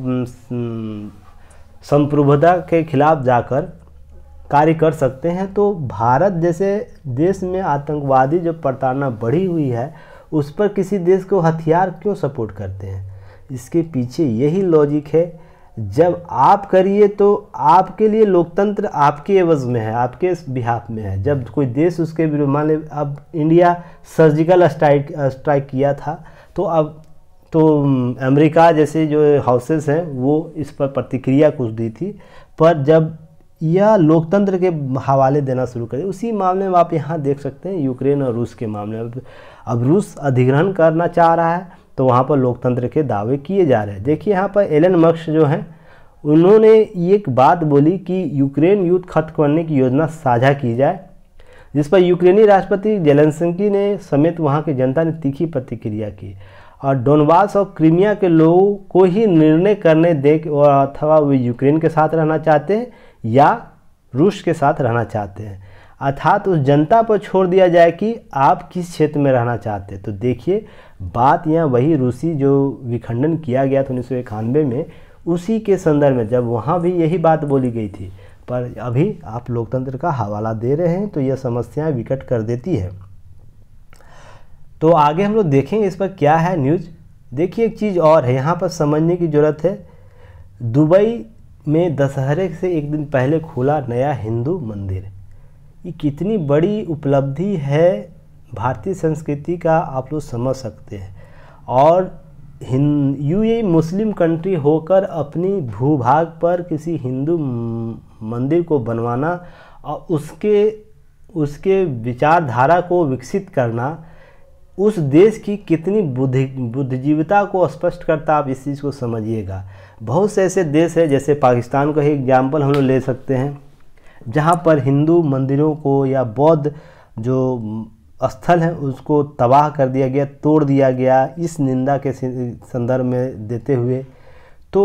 संप्रभुता के खिलाफ जाकर कार्य कर सकते हैं तो भारत जैसे देश में आतंकवादी जो प्रताड़ना बढ़ी हुई है उस पर किसी देश को हथियार क्यों सपोर्ट करते हैं इसके पीछे यही लॉजिक है जब आप करिए तो आपके लिए लोकतंत्र आपके एवज में है आपके बिहाफ में है जब कोई देश उसके विरुद्ध मान ले अब इंडिया सर्जिकल स्ट्राइक स्ट्राइक किया था तो अब तो अमेरिका जैसे जो हाउसेस हैं वो इस पर प्रतिक्रिया कुछ दी थी पर जब यह लोकतंत्र के हवाले देना शुरू करे उसी मामले में आप यहाँ देख सकते हैं यूक्रेन और रूस के मामले में अब रूस अधिग्रहण करना चाह रहा है तो वहाँ पर लोकतंत्र के दावे किए जा रहे हैं देखिए यहाँ पर एलन मक्स जो हैं उन्होंने एक बात बोली कि यूक्रेन युद्ध खत्म करने की योजना साझा की जाए जिस पर यूक्रेनी राष्ट्रपति जेलेंसकी ने समेत वहाँ की जनता ने तीखी प्रतिक्रिया की और डोनबास और क्रीमिया के लोगों को ही निर्णय करने दे अथवा वे यूक्रेन के साथ रहना चाहते हैं या रूस के साथ रहना चाहते हैं अर्थात उस जनता पर छोड़ दिया जाए कि आप किस क्षेत्र में रहना चाहते हैं तो देखिए बात यहाँ वही रूसी जो विखंडन किया गया था उन्नीस में उसी के संदर्भ में जब वहाँ भी यही बात बोली गई थी पर अभी आप लोकतंत्र का हवाला दे रहे हैं तो यह समस्याएं विकट कर देती है तो आगे हम लोग देखेंगे इस पर क्या है न्यूज़ देखिए एक चीज़ और है यहाँ पर समझने की ज़रूरत है दुबई में दशहरे से एक दिन पहले खुला नया हिंदू मंदिर ये कितनी बड़ी उपलब्धि है भारतीय संस्कृति का आप लोग समझ सकते हैं और यू ए मुस्लिम कंट्री होकर अपनी भूभाग पर किसी हिंदू मंदिर को बनवाना और उसके उसके विचारधारा को विकसित करना उस देश की कितनी बुद्धि बुद्धिजीविता को स्पष्ट करता आप इस चीज़ को समझिएगा बहुत से ऐसे देश हैं जैसे पाकिस्तान का ही एग्जाम्पल हम लोग ले सकते हैं जहाँ पर हिंदू मंदिरों को या बौद्ध जो स्थल हैं उसको तबाह कर दिया गया तोड़ दिया गया इस निंदा के संदर्भ में देते हुए तो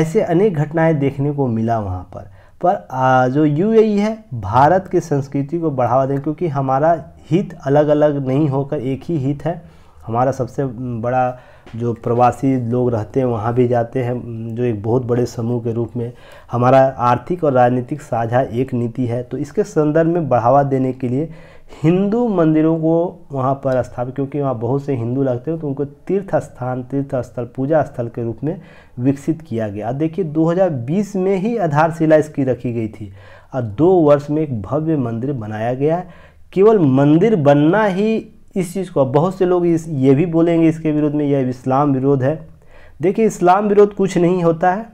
ऐसे अनेक घटनाएं देखने को मिला वहाँ पर पर जो यूएई e है भारत की संस्कृति को बढ़ावा दें क्योंकि हमारा हित अलग अलग नहीं होकर एक ही हित है हमारा सबसे बड़ा जो प्रवासी लोग रहते हैं वहाँ भी जाते हैं जो एक बहुत बड़े समूह के रूप में हमारा आर्थिक और राजनीतिक साझा एक नीति है तो इसके संदर्भ में बढ़ावा देने के लिए हिंदू मंदिरों को वहाँ पर स्थापित क्योंकि वहाँ बहुत से हिंदू लगते हैं तो उनको तीर्थ स्थान तीर्थ स्थल पूजा स्थल के रूप में विकसित किया गया देखिए 2020 में ही आधारशिला इसकी रखी गई थी और दो वर्ष में एक भव्य मंदिर बनाया गया केवल मंदिर बनना ही इस चीज़ को बहुत से लोग इस ये भी बोलेंगे इसके विरोध में यह इस्लाम विरोध है देखिए इस्लाम विरोध कुछ नहीं होता है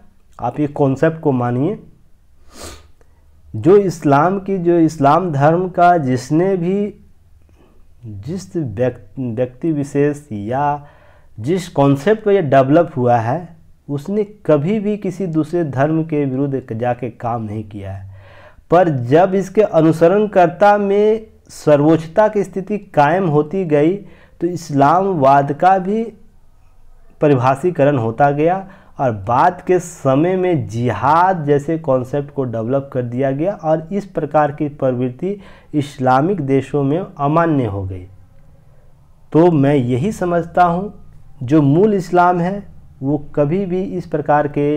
आप ये कॉन्सेप्ट को मानिए जो इस्लाम की जो इस्लाम धर्म का जिसने भी जिस व्यक्ति विशेष या जिस कॉन्सेप्ट पर यह डेवलप हुआ है उसने कभी भी किसी दूसरे धर्म के विरुद्ध जाके काम नहीं किया है पर जब इसके अनुसरणकर्ता में सर्वोच्चता की स्थिति कायम होती गई तो इस्लामवाद का भी परिभाषीकरण होता गया और बाद के समय में जिहाद जैसे कॉन्सेप्ट को डेवलप कर दिया गया और इस प्रकार की प्रवृत्ति इस्लामिक देशों में अमान्य हो गई तो मैं यही समझता हूँ जो मूल इस्लाम है वो कभी भी इस प्रकार के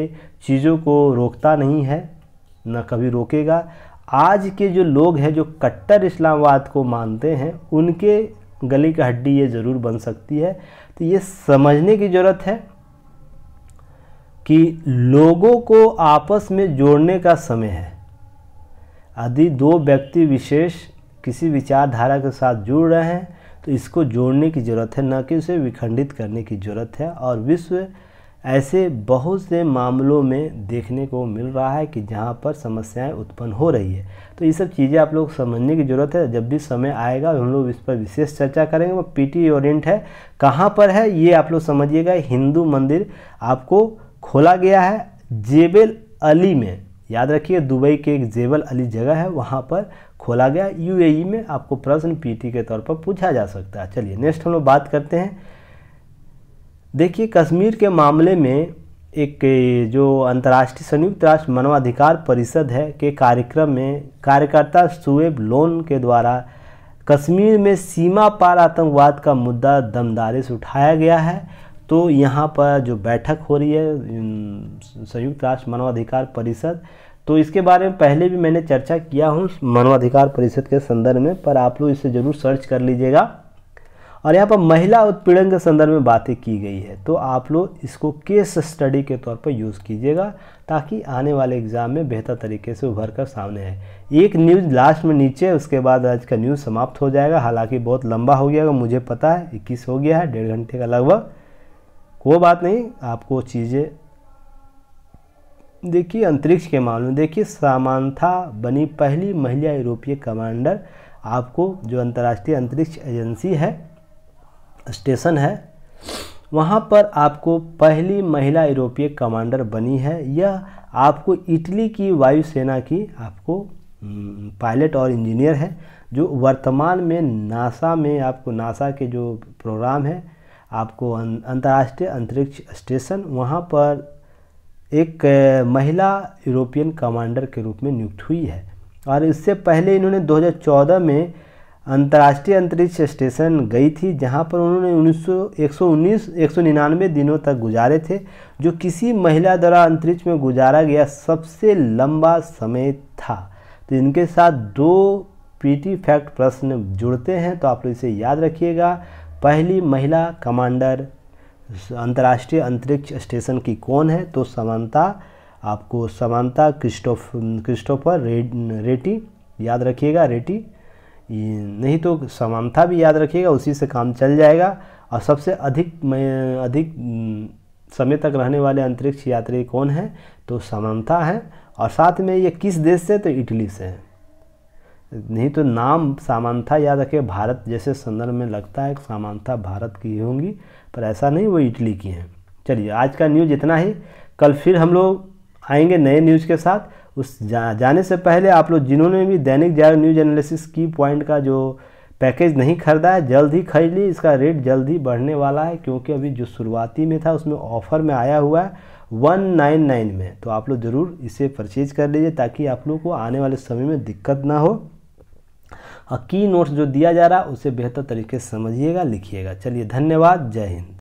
चीज़ों को रोकता नहीं है न कभी रोकेगा आज के जो लोग हैं जो कट्टर इस्लामवाद को मानते हैं उनके गली की हड्डी ये ज़रूर बन सकती है तो ये समझने की ज़रूरत है कि लोगों को आपस में जोड़ने का समय है यदि दो व्यक्ति विशेष किसी विचारधारा के साथ जुड़ रहे हैं तो इसको जोड़ने की ज़रूरत है न कि उसे विखंडित करने की ज़रूरत है और विश्व ऐसे बहुत से मामलों में देखने को मिल रहा है कि जहाँ पर समस्याएं उत्पन्न हो रही है तो ये सब चीज़ें आप लोग समझने की ज़रूरत है जब भी समय आएगा हम लोग इस पर विशेष चर्चा करेंगे वो पीटी ओरिएंट है कहाँ पर है ये आप लोग समझिएगा हिंदू मंदिर आपको खोला गया है जेबल अली में याद रखिए दुबई के एक जेबल अली जगह है वहाँ पर खोला गया यूएई में आपको प्रश्न पीटी के तौर पर पूछा जा सकता है चलिए नेक्स्ट हम लोग बात करते हैं देखिए कश्मीर के मामले में एक जो अंतर्राष्ट्रीय संयुक्त राष्ट्र मानवाधिकार परिषद है के कार्यक्रम में कार्यकर्ता सुएब लोन के द्वारा कश्मीर में सीमा पार आतंकवाद का मुद्दा दमदारी से उठाया गया है तो यहाँ पर जो बैठक हो रही है संयुक्त राष्ट्र मानवाधिकार परिषद तो इसके बारे में पहले भी मैंने चर्चा किया हूँ मानवाधिकार परिषद के संदर्भ में पर आप लोग इसे ज़रूर सर्च कर लीजिएगा और यहाँ पर महिला उत्पीड़न के संदर्भ में बातें की गई है तो आप लोग इसको केस स्टडी के तौर पर यूज़ कीजिएगा ताकि आने वाले एग्ज़ाम में बेहतर तरीके से उभर कर सामने आए एक न्यूज़ लास्ट में नीचे उसके बाद आज का न्यूज़ समाप्त हो जाएगा हालांकि बहुत लंबा हो गया मुझे पता है इक्कीस हो गया है डेढ़ घंटे का लगभग वो बात नहीं आपको चीज़ें देखिए अंतरिक्ष के मामले में देखिए सामांथा बनी पहली महिला यूरोपीय कमांडर आपको जो अंतर्राष्ट्रीय अंतरिक्ष एजेंसी है स्टेशन है वहाँ पर आपको पहली महिला यूरोपीय कमांडर बनी है यह आपको इटली की वायुसेना की आपको पायलट और इंजीनियर है जो वर्तमान में नासा में आपको नासा के जो प्रोग्राम है आपको अं, अंतर्राष्ट्रीय अंतरिक्ष स्टेशन वहाँ पर एक महिला यूरोपियन कमांडर के रूप में नियुक्त हुई है और इससे पहले इन्होंने 2014 में अंतर्राष्ट्रीय अंतरिक्ष स्टेशन गई थी जहां पर उन्होंने 1919 199 दिनों तक गुजारे थे जो किसी महिला द्वारा अंतरिक्ष में गुजारा गया सबसे लंबा समय था तो इनके साथ दो पीटी फैक्ट प्रश्न जुड़ते हैं तो आप लोग इसे याद रखिएगा पहली महिला कमांडर अंतर्राष्ट्रीय अंतरिक्ष स्टेशन की कौन है तो समानता आपको समानता क्रिस्टोफ क्रिस्टोफर रे, रेटी याद रखिएगा रेटी नहीं तो समानता भी याद रखिएगा उसी से काम चल जाएगा और सबसे अधिक अधिक समय तक रहने वाले अंतरिक्ष यात्री कौन है तो समानता है और साथ में ये किस देश से तो इटली से है नहीं तो नाम सामानता याद रखे भारत जैसे संदर्भ में लगता है सामानता भारत की होंगी पर ऐसा नहीं वो इटली की हैं चलिए आज का न्यूज इतना ही कल फिर हम लोग आएंगे नए न्यूज़ के साथ उस जा, जाने से पहले आप लोग जिन्होंने भी दैनिक जागरण न्यूज एनालिसिस की पॉइंट का जो पैकेज नहीं खरीदा है जल्द ही खरीद ली इसका रेट जल्द ही बढ़ने वाला है क्योंकि अभी जो शुरुआती में था उसमें ऑफर में आया हुआ है वन नाइन नाइन में तो आप लोग ज़रूर इसे परचेज कर लीजिए ताकि आप लोग को आने वाले समय में दिक्कत ना हो और की नोट्स जो दिया जा रहा है उसे बेहतर तरीके से समझिएगा लिखिएगा चलिए धन्यवाद जय हिंद